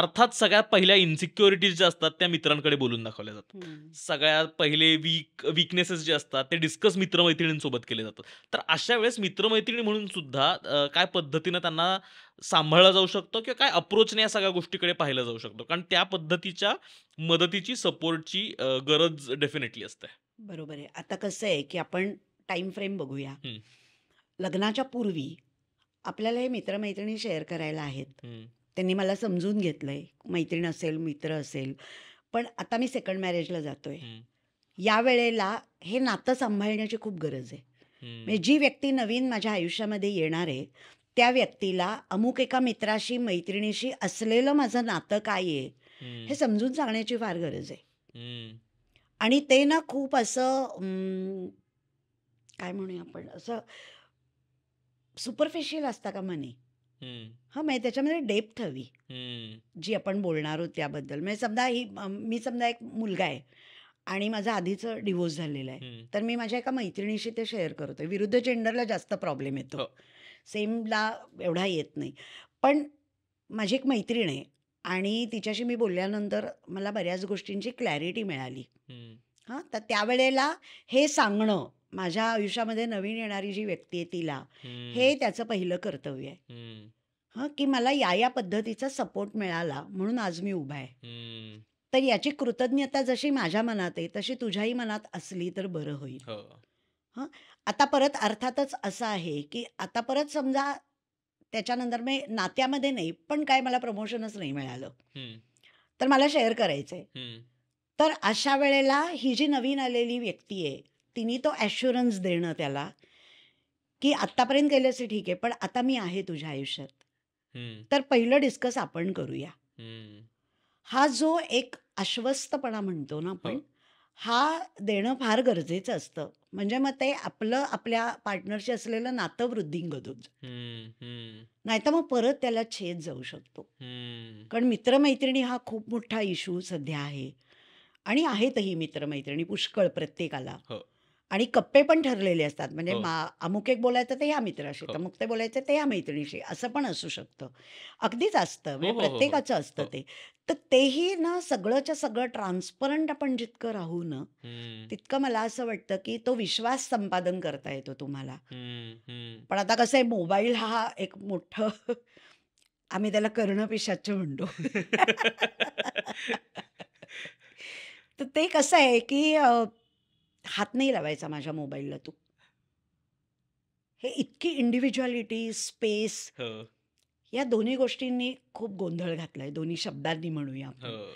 अर्थात सगळ्यात पहिल्या इन्सिक्युरिटीज ज्या असतात त्या मित्रांकडे बोलून दाखवल्या जातात सगळ्यात पहिले वीक वीकनेसेस जे असतात ते डिस्कस मित्रमैत्रिणींसोबत केले जातात तर अशा वेळेस मित्रमैत्रिणी म्हणून सुद्धा काय पद्धतीनं त्यांना सांभाळला जाऊ शकतो किंवा काय अप्रोचने या सगळ्या गोष्टीकडे पाहिलं जाऊ शकतो कारण त्या पद्धतीच्या मदतीची सपोर्टची गरज डेफिनेटली असते
बरोबर आहे आता कसं आहे की आपण टाइम फ्रेम बघूया लग्नाच्या पूर्वी आपल्याला हे मित्रमैत्रिणी शेअर करायला आहेत त्यांनी मला समजून घेतलंय मैत्रीण असेल मित्र असेल पण आता मी सेकंड मॅरेजला जातोय या वेळेला हे नातं सांभाळण्याची खूप गरज आहे म्हणजे जी व्यक्ती नवीन माझ्या आयुष्यामध्ये येणार आहे त्या व्यक्तीला अमुक एका मित्राशी मैत्रिणीशी असलेलं माझं नातं काय
आहे हे
समजून सांगण्याची फार गरज आहे आणि ते ना खूप असं काय म्हणूया आपण असं सुपरफिशियल असता का म्हणे हा म्हणजे त्याच्यामध्ये डेप्थ हवी जी आपण बोलणार होत त्याबद्दल म्हणजे समजा ही मी समजा एक मुलगा आहे आणि माझा आधीच डिवोर्स झालेलं आहे तर मी माझ्या एका मैत्रिणीशी ते शेअर करतोय विरुद्ध जेंडरला जास्त प्रॉब्लेम येतो हो. सेमला एवढा येत नाही पण माझी एक मैत्रीण आहे आणि तिच्याशी मी बोलल्यानंतर मला बऱ्याच गोष्टींची क्लॅरिटी मिळाली हा तर त्यावेळेला हे सांगणं माझ्या आयुष्यामध्ये नवीन येणारी जी व्यक्ती आहे तिला हे त्याचं पहिलं कर्तव्य आहे हा की मला या या पद्धतीचा सपोर्ट मिळाला म्हणून आज मी उभा
आहे
तर याची कृतज्ञता जशी माझ्या मनात आहे तशी तुझ्याही मनात असली तर बरं होईल हा हो. आता परत अर्थातच असं आहे की आता परत समजा त्याच्यानंतर मी नात्यामध्ये नाही पण काय मला प्रमोशनच नाही मिळालं तर मला शेअर करायचंय तर अशा वेळेला ही जी नवीन आलेली व्यक्ती आहे तिने तो ॲश्युरन्स देणं त्याला की आत्तापर्यंत असे ठीक आहे पण आता मी आहे तुझ्या आयुष्यात तर पहिलं डिस्कस आपण करूया हा जो एक आश्वस्तपणा म्हणतो ना आपण हो. हा देणं फार गरजेचं असतं म्हणजे मग ते आपलं आपल्या पार्टनरशी असलेलं नातं वृद्धिंगतच नाही तर मग परत त्याला छेद जाऊ शकतो कारण मित्रमैत्रिणी हा खूप मोठा इश्यू सध्या आहे आणि आहेतही मित्रमैत्रिणी पुष्कळ प्रत्येकाला हो. आणि कप्पे पण ठरलेले असतात म्हणजे हो. अमुक एक बोलायचं ते ह्या मित्राशी अमुक हो. ते बोलायचं ते ह्या मैत्रिणीशी असं पण असू शकतं अगदीच असतं म्हणजे हो, प्रत्येकाचं असतं ते तर तेही ना सगळंच्या सगळं ट्रान्सपरंट आपण जितकं राहू ना तितकं मला असं वाटतं की तो विश्वास संपादन करता येतो तुम्हाला पण आता कसं आहे मोबाईल हा एक मोठ आम्ही त्याला कर्णपिशाच म्हणतो तर ते कसं आहे की हात नाही लावायचा माझ्या मोबाईलला तू हे इतकी इंडिव्हिज्युअलिटी हो. स्पेस या दोन्ही गोष्टींनी खूप गोंधळ घातलाय दोन्ही शब्दांनी म्हणूया हो.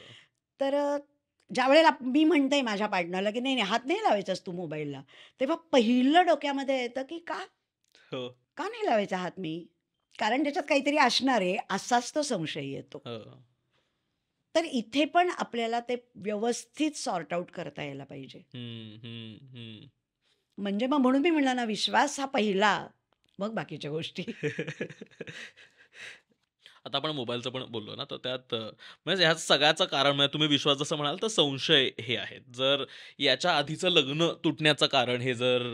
तर ज्या वेळेला मी म्हणते माझ्या पार्टनरला की नाही नाही हात नाही लावायचास तू मोबाईलला तेव्हा पहिलं डोक्यामध्ये येतं की का हो. का नाही लावायचा हात मी कारण त्याच्यात काहीतरी असणार आहे असाच तो संशय येतो तर इथे पण आपल्याला ते व्यवस्थित सॉर्ट आउट करता यायला पाहिजे म्हणजे मग म्हणून मी म्हणला ना विश्वास हा पहिला मग बाकीच्या गोष्टी
आता आपण मोबाईलचं पण बोललो ना तर त्यात म्हणजे ह्या सगळ्याचं कारण म्हणजे तुम्ही विश्वास जसं म्हणाल तर संशय हे आहेत जर याच्या आधीचं लग्न तुटण्याचं कारण हे जर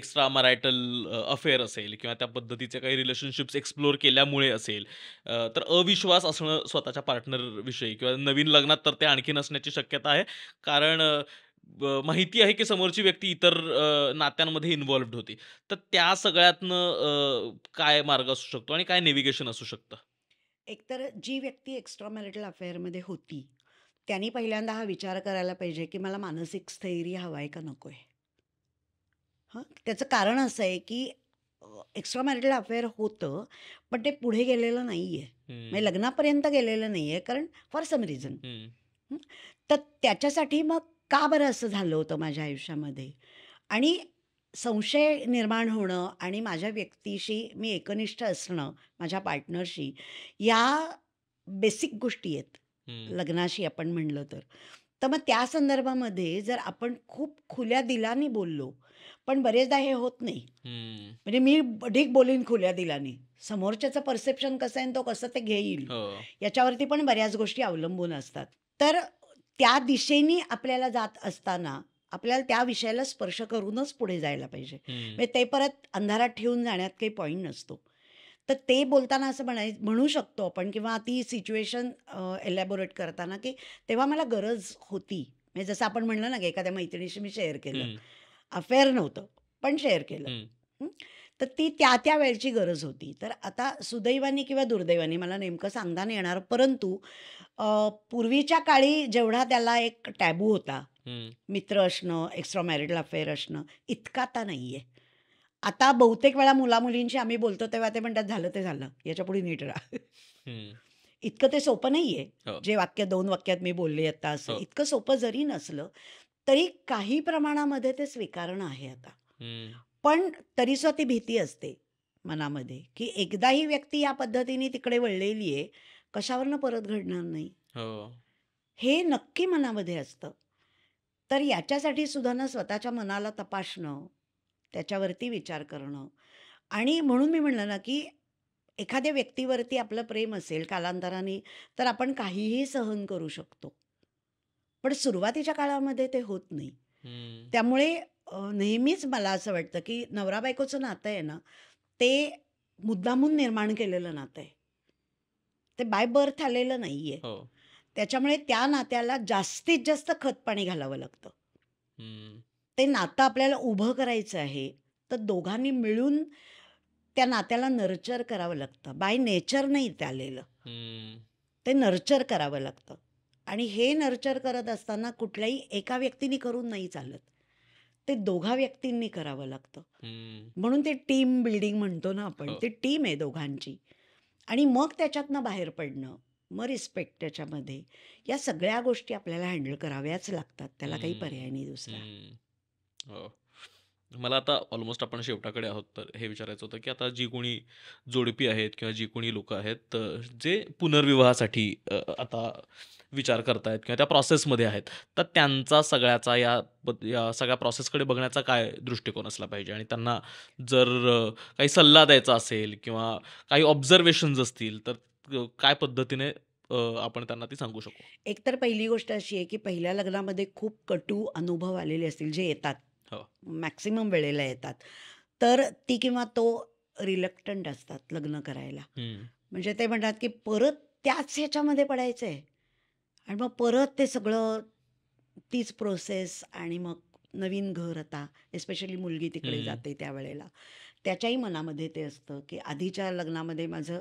एक्स्ट्रा मरायटल अफेअर असेल किंवा त्या पद्धतीचे काही रिलेशनशिप्स एक्सप्लोअर केल्यामुळे असेल तर अविश्वास असणं स्वतःच्या पार्टनरविषयी किंवा नवीन लग्नात तर ते आणखी नसण्याची शक्यता आहे कारण माहिती आहे की समोरची व्यक्ती इतर नात्यांमध्ये इन्वॉल्वड होती तर त्या सगळ्यातनं काय मार्ग असू शकतो आणि काय नेव्हिगेशन असू शकतं
एकतर जी व्यक्ती एक्स्ट्रा मॅरिटल अफेअरमध्ये होती त्यांनी पहिल्यांदा हा विचार करायला पाहिजे की मला मानसिक स्थैर्य हवं आहे का नको आहे हां त्याचं कारण असं आहे की एक्स्ट्रा मॅरिटल अफेअर होतं पण ते पुढे गेलेलं नाही आहे म्हणजे लग्नापर्यंत गेलेलं नाही आहे कारण फॉर सम रिझन तर त्याच्यासाठी मग का बरं असं झालं होतं माझ्या आयुष्यामध्ये आणि संशय निर्माण होणं आणि माझ्या व्यक्तीशी मी एकनिष्ठ असणं माझ्या पार्टनरशी या बेसिक गोष्टी आहेत लग्नाशी आपण म्हणलं तर तर मग त्या संदर्भामध्ये जर आपण खूप खुल्या दिलाने बोललो पण बरेचदा हे होत नाही म्हणजे मी ढीक बोलीन खुल्या दिलाने समोरच्याचं परसेप्शन कसं आहे तो कसं ते घेईल हो. याच्यावरती पण बऱ्याच गोष्टी अवलंबून असतात तर त्या दिशेने आपल्याला जात असताना आपल्याला त्या विषयाला स्पर्श करूनच पुढे जायला पाहिजे म्हणजे ते परत अंधारात ठेवून जाण्यात काही पॉईंट नसतो तर ते बोलताना असं म्हणाय म्हणू शकतो आपण किंवा ती सिच्युएशन एलॅबोरेट करताना की तेव्हा मला गरज होती म्हणजे जसं आपण म्हणलं ना की एखाद्या मैत्रिणीशी मी शेअर केलं अफेअर नव्हतं पण शेअर केलं तर ती त्या त्या वेळची गरज होती तर आता सुदैवानी किंवा दुर्दैवानी मला नेमकं सांगताना येणार परंतु पूर्वीच्या काळी जेवढा त्याला एक टॅबू होता मित्र असणं एक्स्ट्रा मॅरिड अफेअर असणं इतका आता नाहीये आता बहुतेक वेळा मुलामुलींशी आम्ही बोलतो तेव्हा ते म्हणतात झालं ते झालं याच्या पुढे नीट राहा इतकं ते सोपं नाहीये हो. जे वाक्य दोन वाक्यात मी बोलले आता असं हो. इतकं सोपं जरी नसलं तरी काही प्रमाणामध्ये ते स्वीकारणं आहे
आता
पण तरी सुद्धा ती भीती असते मनामध्ये की एकदा ही व्यक्ती या पद्धतीने तिकडे वळलेली आहे कशावरनं परत घडणार नाही हो. हे नक्की मनामध्ये असतं तर याच्यासाठी सुद्धा ना स्वतःच्या मनाला तपासणं त्याच्यावरती विचार करणं आणि म्हणून मी म्हणलं ना की एखाद्या व्यक्तीवरती आपलं प्रेम असेल कालांतराने तर आपण काहीही सहन करू शकतो पण सुरुवातीच्या काळामध्ये ते होत नाही त्यामुळे नेहमीच मला असं वाटतं की नवरा बायकोचं नातं आहे ना ते मुद्दामून निर्माण केलेलं नातं आहे ते बाय बर्थ आलेलं नाहीये हो. त्याच्यामुळे त्या नात्याला जास्तीत जास्त खत पाणी घालावं लागतं ते नातं आपल्याला उभं करायचं आहे तर दोघांनी मिळून त्या नात्याला नर्चर करावं लागतं बाय नेचर नाही ते आलेलं ते नर्चर करावं लागतं आणि हे नर्चर करत असताना कुठल्याही एका व्यक्तीने करून नाही चालत ते दोघा व्यक्तींनी करावं लागतं म्हणून ते टीम बिल्डिंग म्हणतो ना आपण हो. ते टीम आहे दोघांची आणि मग त्याच्यातनं बाहेर पडणं मग रिस्पेक्ट त्याच्यामध्ये या सगळ्या गोष्टी आपल्याला हँडल कराव्याच लागतात त्याला काही पर्याय नाही
दुसरा हो मला आता ऑलमोस्ट आपण शेवटाकडे आहोत तर हे विचारायचं होतं की आता जी कोणी जोडपी आहेत किंवा जी कोणी लोकं आहेत जे पुनर्विवाहासाठी आता विचार करतायत किंवा त्या प्रोसेसमध्ये आहेत तर त्यांचा सगळ्याचा या या सगळ्या प्रोसेसकडे बघण्याचा काय दृष्टिकोन असला पाहिजे आणि त्यांना जर काही सल्ला द्यायचा असेल किंवा काही ऑब्झर्वेशन्स असतील तर काय पद्धतीने आपण त्यांना ती सांगू शकतो
एकतर पहिली गोष्ट अशी आहे की पहिल्या लग्नामध्ये खूप कटू अनुभव आलेले असतील जे येतात हो. मॅक्सिमम वेळेला येतात तर ती किंवा तो रिलक्टंट असतात लग्न करायला
म्हणजे
ते म्हणतात की परत त्याच ह्याच्यामध्ये पडायचं आहे आणि मग परत ते सगळं तीच प्रोसेस आणि मग नवीन घर आता एस्पेशली मुलगी तिकडे जाते त्यावेळेला त्याच्याही मनामध्ये ते असतं की आधीच्या लग्नामध्ये माझं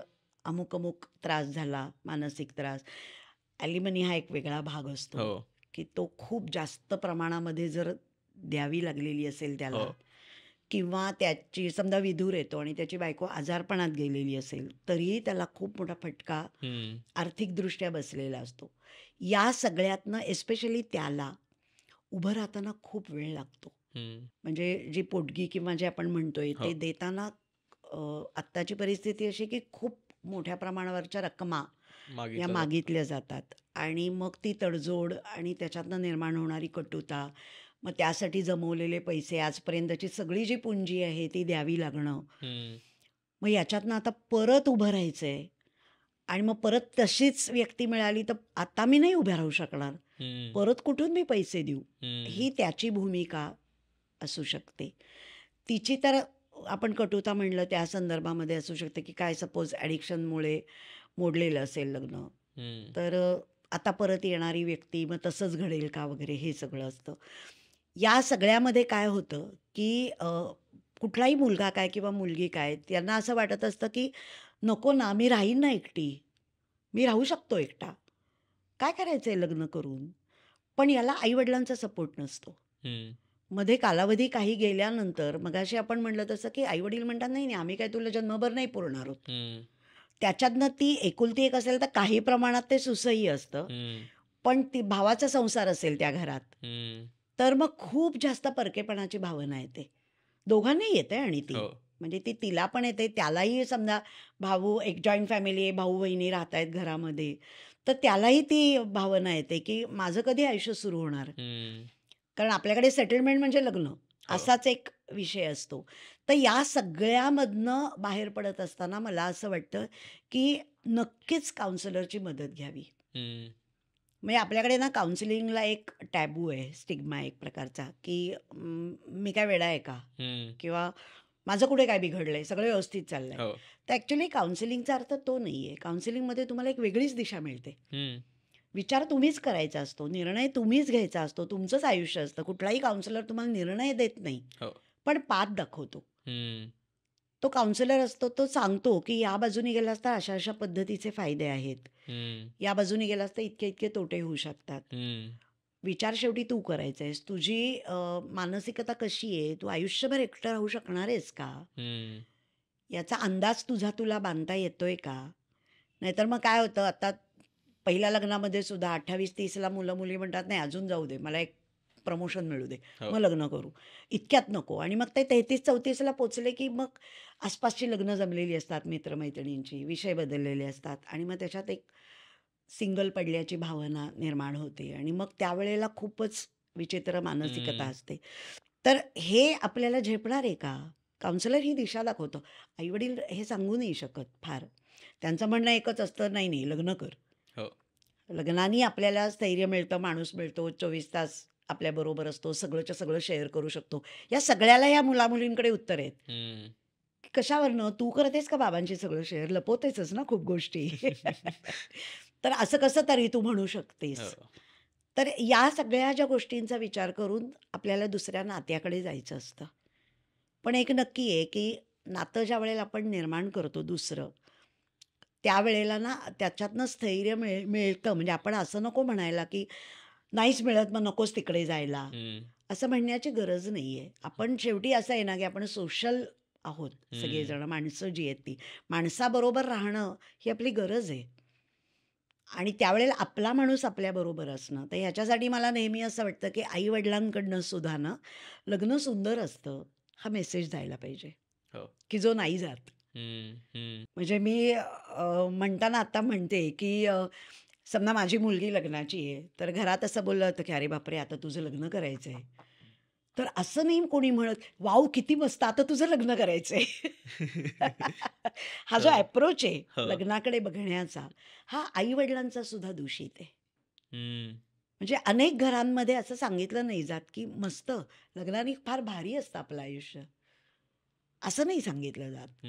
अमुक अमुक त्रास झाला मानसिक त्रास ॲलिमनी हा एक वेगळा भाग असतो हो. की तो खूप जास्त प्रमाणामध्ये जर द्यावी लागलेली असेल त्याला हो. किंवा त्याची समजा विधूर येतो आणि त्याची बायको आजारपणात गेलेली असेल तरीही त्याला खूप मोठा फटका आर्थिकदृष्ट्या बसलेला असतो या सगळ्यातनं एस्पेशली त्याला उभं राहताना खूप वेळ लागतो
म्हणजे
जी पोटगी किंवा जे आपण म्हणतोय ते हो. देताना आत्ताची परिस्थिती अशी की खूप मोठ्या प्रमाणावरच्या रकमा
या मागितल्या
जातात आणि मग ती तडजोड आणि त्याच्यातनं निर्माण होणारी कटुता मग त्यासाठी जमवलेले पैसे आजपर्यंतची सगळी जी पुंजी आहे ती द्यावी लागणं मग याच्यातनं आता परत उभं राहायचंय आणि मग परत तशीच व्यक्ती मिळाली तर आता मी नाही उभ्या राहू शकणार परत कुठून मी पैसे देऊ ही त्याची भूमिका असू शकते तिची तर आपण कटुता म्हणलं त्या संदर्भामध्ये असू शकते की काय सपोज मुळे मोडलेलं असेल लग्न तर आता परत येणारी व्यक्ती मग तसंच घडेल का वगैरे हे सगळं असतं या सगळ्यामध्ये काय होतं की कुठलाही मुलगा काय किंवा मुलगी काय त्यांना असं वाटत असतं की नको ना मी राहीन ना एकटी मी राहू शकतो एकटा काय करायचं लग्न करून पण याला वडिलांचा सपोर्ट नसतो मध्ये कालावधी काही गेल्यानंतर मगाशी आपण म्हणलं तसं की आई वडील म्हणतात नाही आम्ही काय तुला जन्मभर नाही पुरणार होत त्याच्यातनं ती एकुलती एक असेल तर काही प्रमाणात ते सुसही असतं पण ती भावाचा संसार असेल त्या घरात तर मग खूप जास्त परकेपणाची भावना येते दोघांनाही येते आणि ती हो. म्हणजे ती तिला पण येते त्यालाही समजा भाऊ एक जॉईंट फॅमिली आहे भाऊ बहिणी राहत आहेत घरामध्ये तर त्यालाही ती भावना येते की माझं कधी आयुष्य सुरू होणार कारण आपल्याकडे सेटलमेंट म्हणजे लग्न हो. असाच एक विषय असतो तर या सगळ्यामधनं बाहेर पडत असताना मला असं वाटतं की नक्कीच काउन्सिलरची मदत घ्यावी म्हणजे आपल्याकडे ना काउन्सिलिंगला एक टॅबू आहे स्टिग्मा एक प्रकारचा की मी काय वेळा आहे का किंवा माझं कुठे काय बिघडलंय सगळं व्यवस्थित चाललंय हो. तर ऍक्च्युली काउन्सिलिंगचा अर्थ तो नाहीये काउन्सिलिंगमध्ये तुम्हाला एक वेगळीच दिशा मिळते विचार तुम्हीच करायचा असतो निर्णय तुम्हीच घ्यायचा असतो तुमचंच आयुष्य असतं कुठलाही काउन्सिलर तुम्हाला निर्णय देत नाही हो. पण पाठ दाखवतो तो काउन्सिलर असतो तो सांगतो की या बाजूने गेलास तर अशा अशा पद्धतीचे फायदे आहेत या बाजूने गेलास तर इतके इतके तोटे होऊ शकतात विचार शेवटी तू करायचा आहेस तुझी मानसिकता कशी आहे तू आयुष्यभर एकटं राहू शकणार आहेस का याचा अंदाज तुझा तुला बांधता येतोय का नाहीतर मग काय होतं आता पहिल्या लग्नामध्ये सुद्धा अठ्ठावीस तीसला मुलं मुली म्हणतात नाही अजून जाऊ दे मला एक प्रमोशन मिळू दे हो. मग लग्न करू इतक्यात नको आणि मग ते तेहतीस चौतीसला पोचले की मग आसपासची लग्न जमलेली असतात मित्रमैत्रिणींची विषय बदललेले असतात आणि मग त्याच्यात एक सिंगल पडल्याची भावना निर्माण होते आणि मग त्यावेळेला खूपच विचित्र मानसिकता असते तर हे आपल्याला झेपणार आहे का काउन्सिलर ही दिशा दाखवतो वडील हे सांगू नाही शकत फार त्यांचं म्हणणं एकच असतं नाही नाही लग्न कर हो आपल्याला स्थैर्य मिळतं माणूस मिळतो चोवीस तास आपल्या बरोबर असतो सगळंच्या सगळं शेअर करू शकतो या सगळ्याला या मुलामुलींकडे उत्तर
आहेत
कशावरनं तू करतेस का बाबांची सगळं शेअर लपवतेच ना खूप गोष्टी तर असं कसं तरी तू म्हणू शकतेस हो. तर या सगळ्या ज्या गोष्टींचा विचार करून आपल्याला दुसऱ्या नात्याकडे जायचं असतं पण एक नक्की आहे की नातं ज्या वेळेला आपण निर्माण करतो दुसरं त्यावेळेला ना त्याच्यातनं स्थैर्य मिळ मिळतं म्हणजे आपण असं नको म्हणायला की नाहीच मिळत मग नकोच तिकडे जायला असं म्हणण्याची गरज नाहीये आपण शेवटी असं आहे ना की आपण सोशल आहोत सगळेजण माणसं जी आहेत ती माणसाबरोबर राहणं ही आपली गरज आहे आणि त्यावेळेला आपला माणूस आपल्याबरोबर असणं तर ह्याच्यासाठी मला नेहमी असं वाटतं की आई वडिलांकडनं सुद्धा ना लग्न सुंदर असतं हा मेसेज जायला पाहिजे हो. की जो नाही जात
म्हणजे
मी म्हणताना आता म्हणते की समजा माझी मुलगी लग्नाची आहे तर घरात असं बोललं होतं की अरे बापरे आता तुझं लग्न करायचंय तर असं नाही कोणी म्हणत वाव किती मस्त आता तुझं लग्न करायचंय हा जो अप्रोच आहे हो. लग्नाकडे बघण्याचा हा आई वडिलांचा सुद्धा दूषित आहे म्हणजे अनेक घरांमध्ये असं सांगितलं नाही जात की मस्त लग्नाने फार भारी असतं आपलं आयुष्य असं नाही सांगितलं जात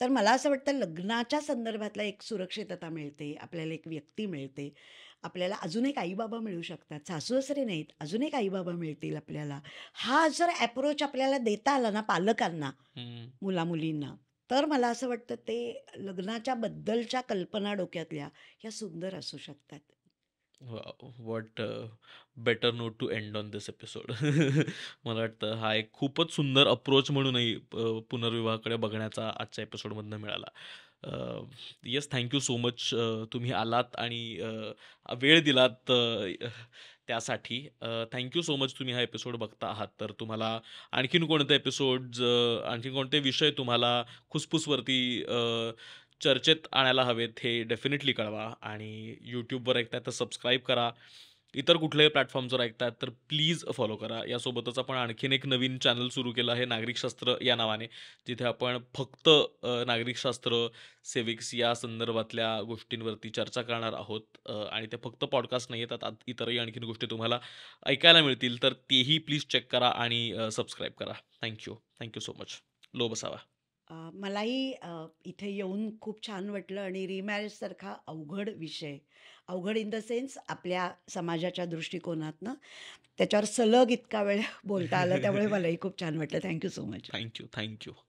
तर मला असं वाटतं लग्नाच्या संदर्भातला एक सुरक्षितता मिळते आपल्याला एक व्यक्ती मिळते आपल्याला अजून एक आईबाबा मिळू शकतात सासू असे नाहीत अजून एक आईबाबा मिळतील आपल्याला हा जर ॲप्रोच आपल्याला देता आला ना पालकांना मुला मुलींना तर मला असं वाटतं ते लग्नाच्या बद्दलच्या कल्पना डोक्यातल्या ह्या सुंदर असू शकतात
what better note to end on this episode मला वाटतं हा एक खूपच सुंदर अप्रोच म्हणूनही पुनर्विवाहाकडे बघण्याचा आजच्या एपिसोडमधनं मिळाला येस थँक्यू सो मच तुम्ही आलात आणि वेळ दिलात त्यासाठी थँक्यू सो मच तुम्ही हा एपिसोड बघता आहात तर तुम्हाला आणखीन कोणते एपिसोड आणखीन कोणते विषय तुम्हाला खुसफुसवरती चर्चेत आणायला हवेत हे डेफिनेटली कळवा आणि यूट्यूबवर ऐकताय तर सबस्क्राईब करा इतर कुठल्याही प्लॅटफॉर्मवर ऐकताय तर प्लीज फॉलो करा यासोबतच आपण आणखीन एक नवीन चॅनल सुरू केलं आहे नागरिकशास्त्र या नावाने जिथे आपण फक्त नागरिकशास्त्र सेविक्स या संदर्भातल्या गोष्टींवरती चर्चा करणार आहोत आणि ते फक्त पॉडकास्ट नाही येतात इतरही आणखीन गोष्टी तुम्हाला ऐकायला मिळतील तर तेही प्लीज चेक करा आणि सबस्क्राईब करा थँक्यू थँक्यू सो मच लो बसावा
मलाही इथे येऊन खूप छान वाटलं आणि रिमॅरेजसारखा अवघड विषय, अवघड इन द सेन्स आपल्या समाजाच्या दृष्टिकोनातनं त्याच्यावर सलग इतका वेळ बोलता आलं त्यामुळे मलाही खूप छान वाटलं. Thank you so
much. Thank you thank you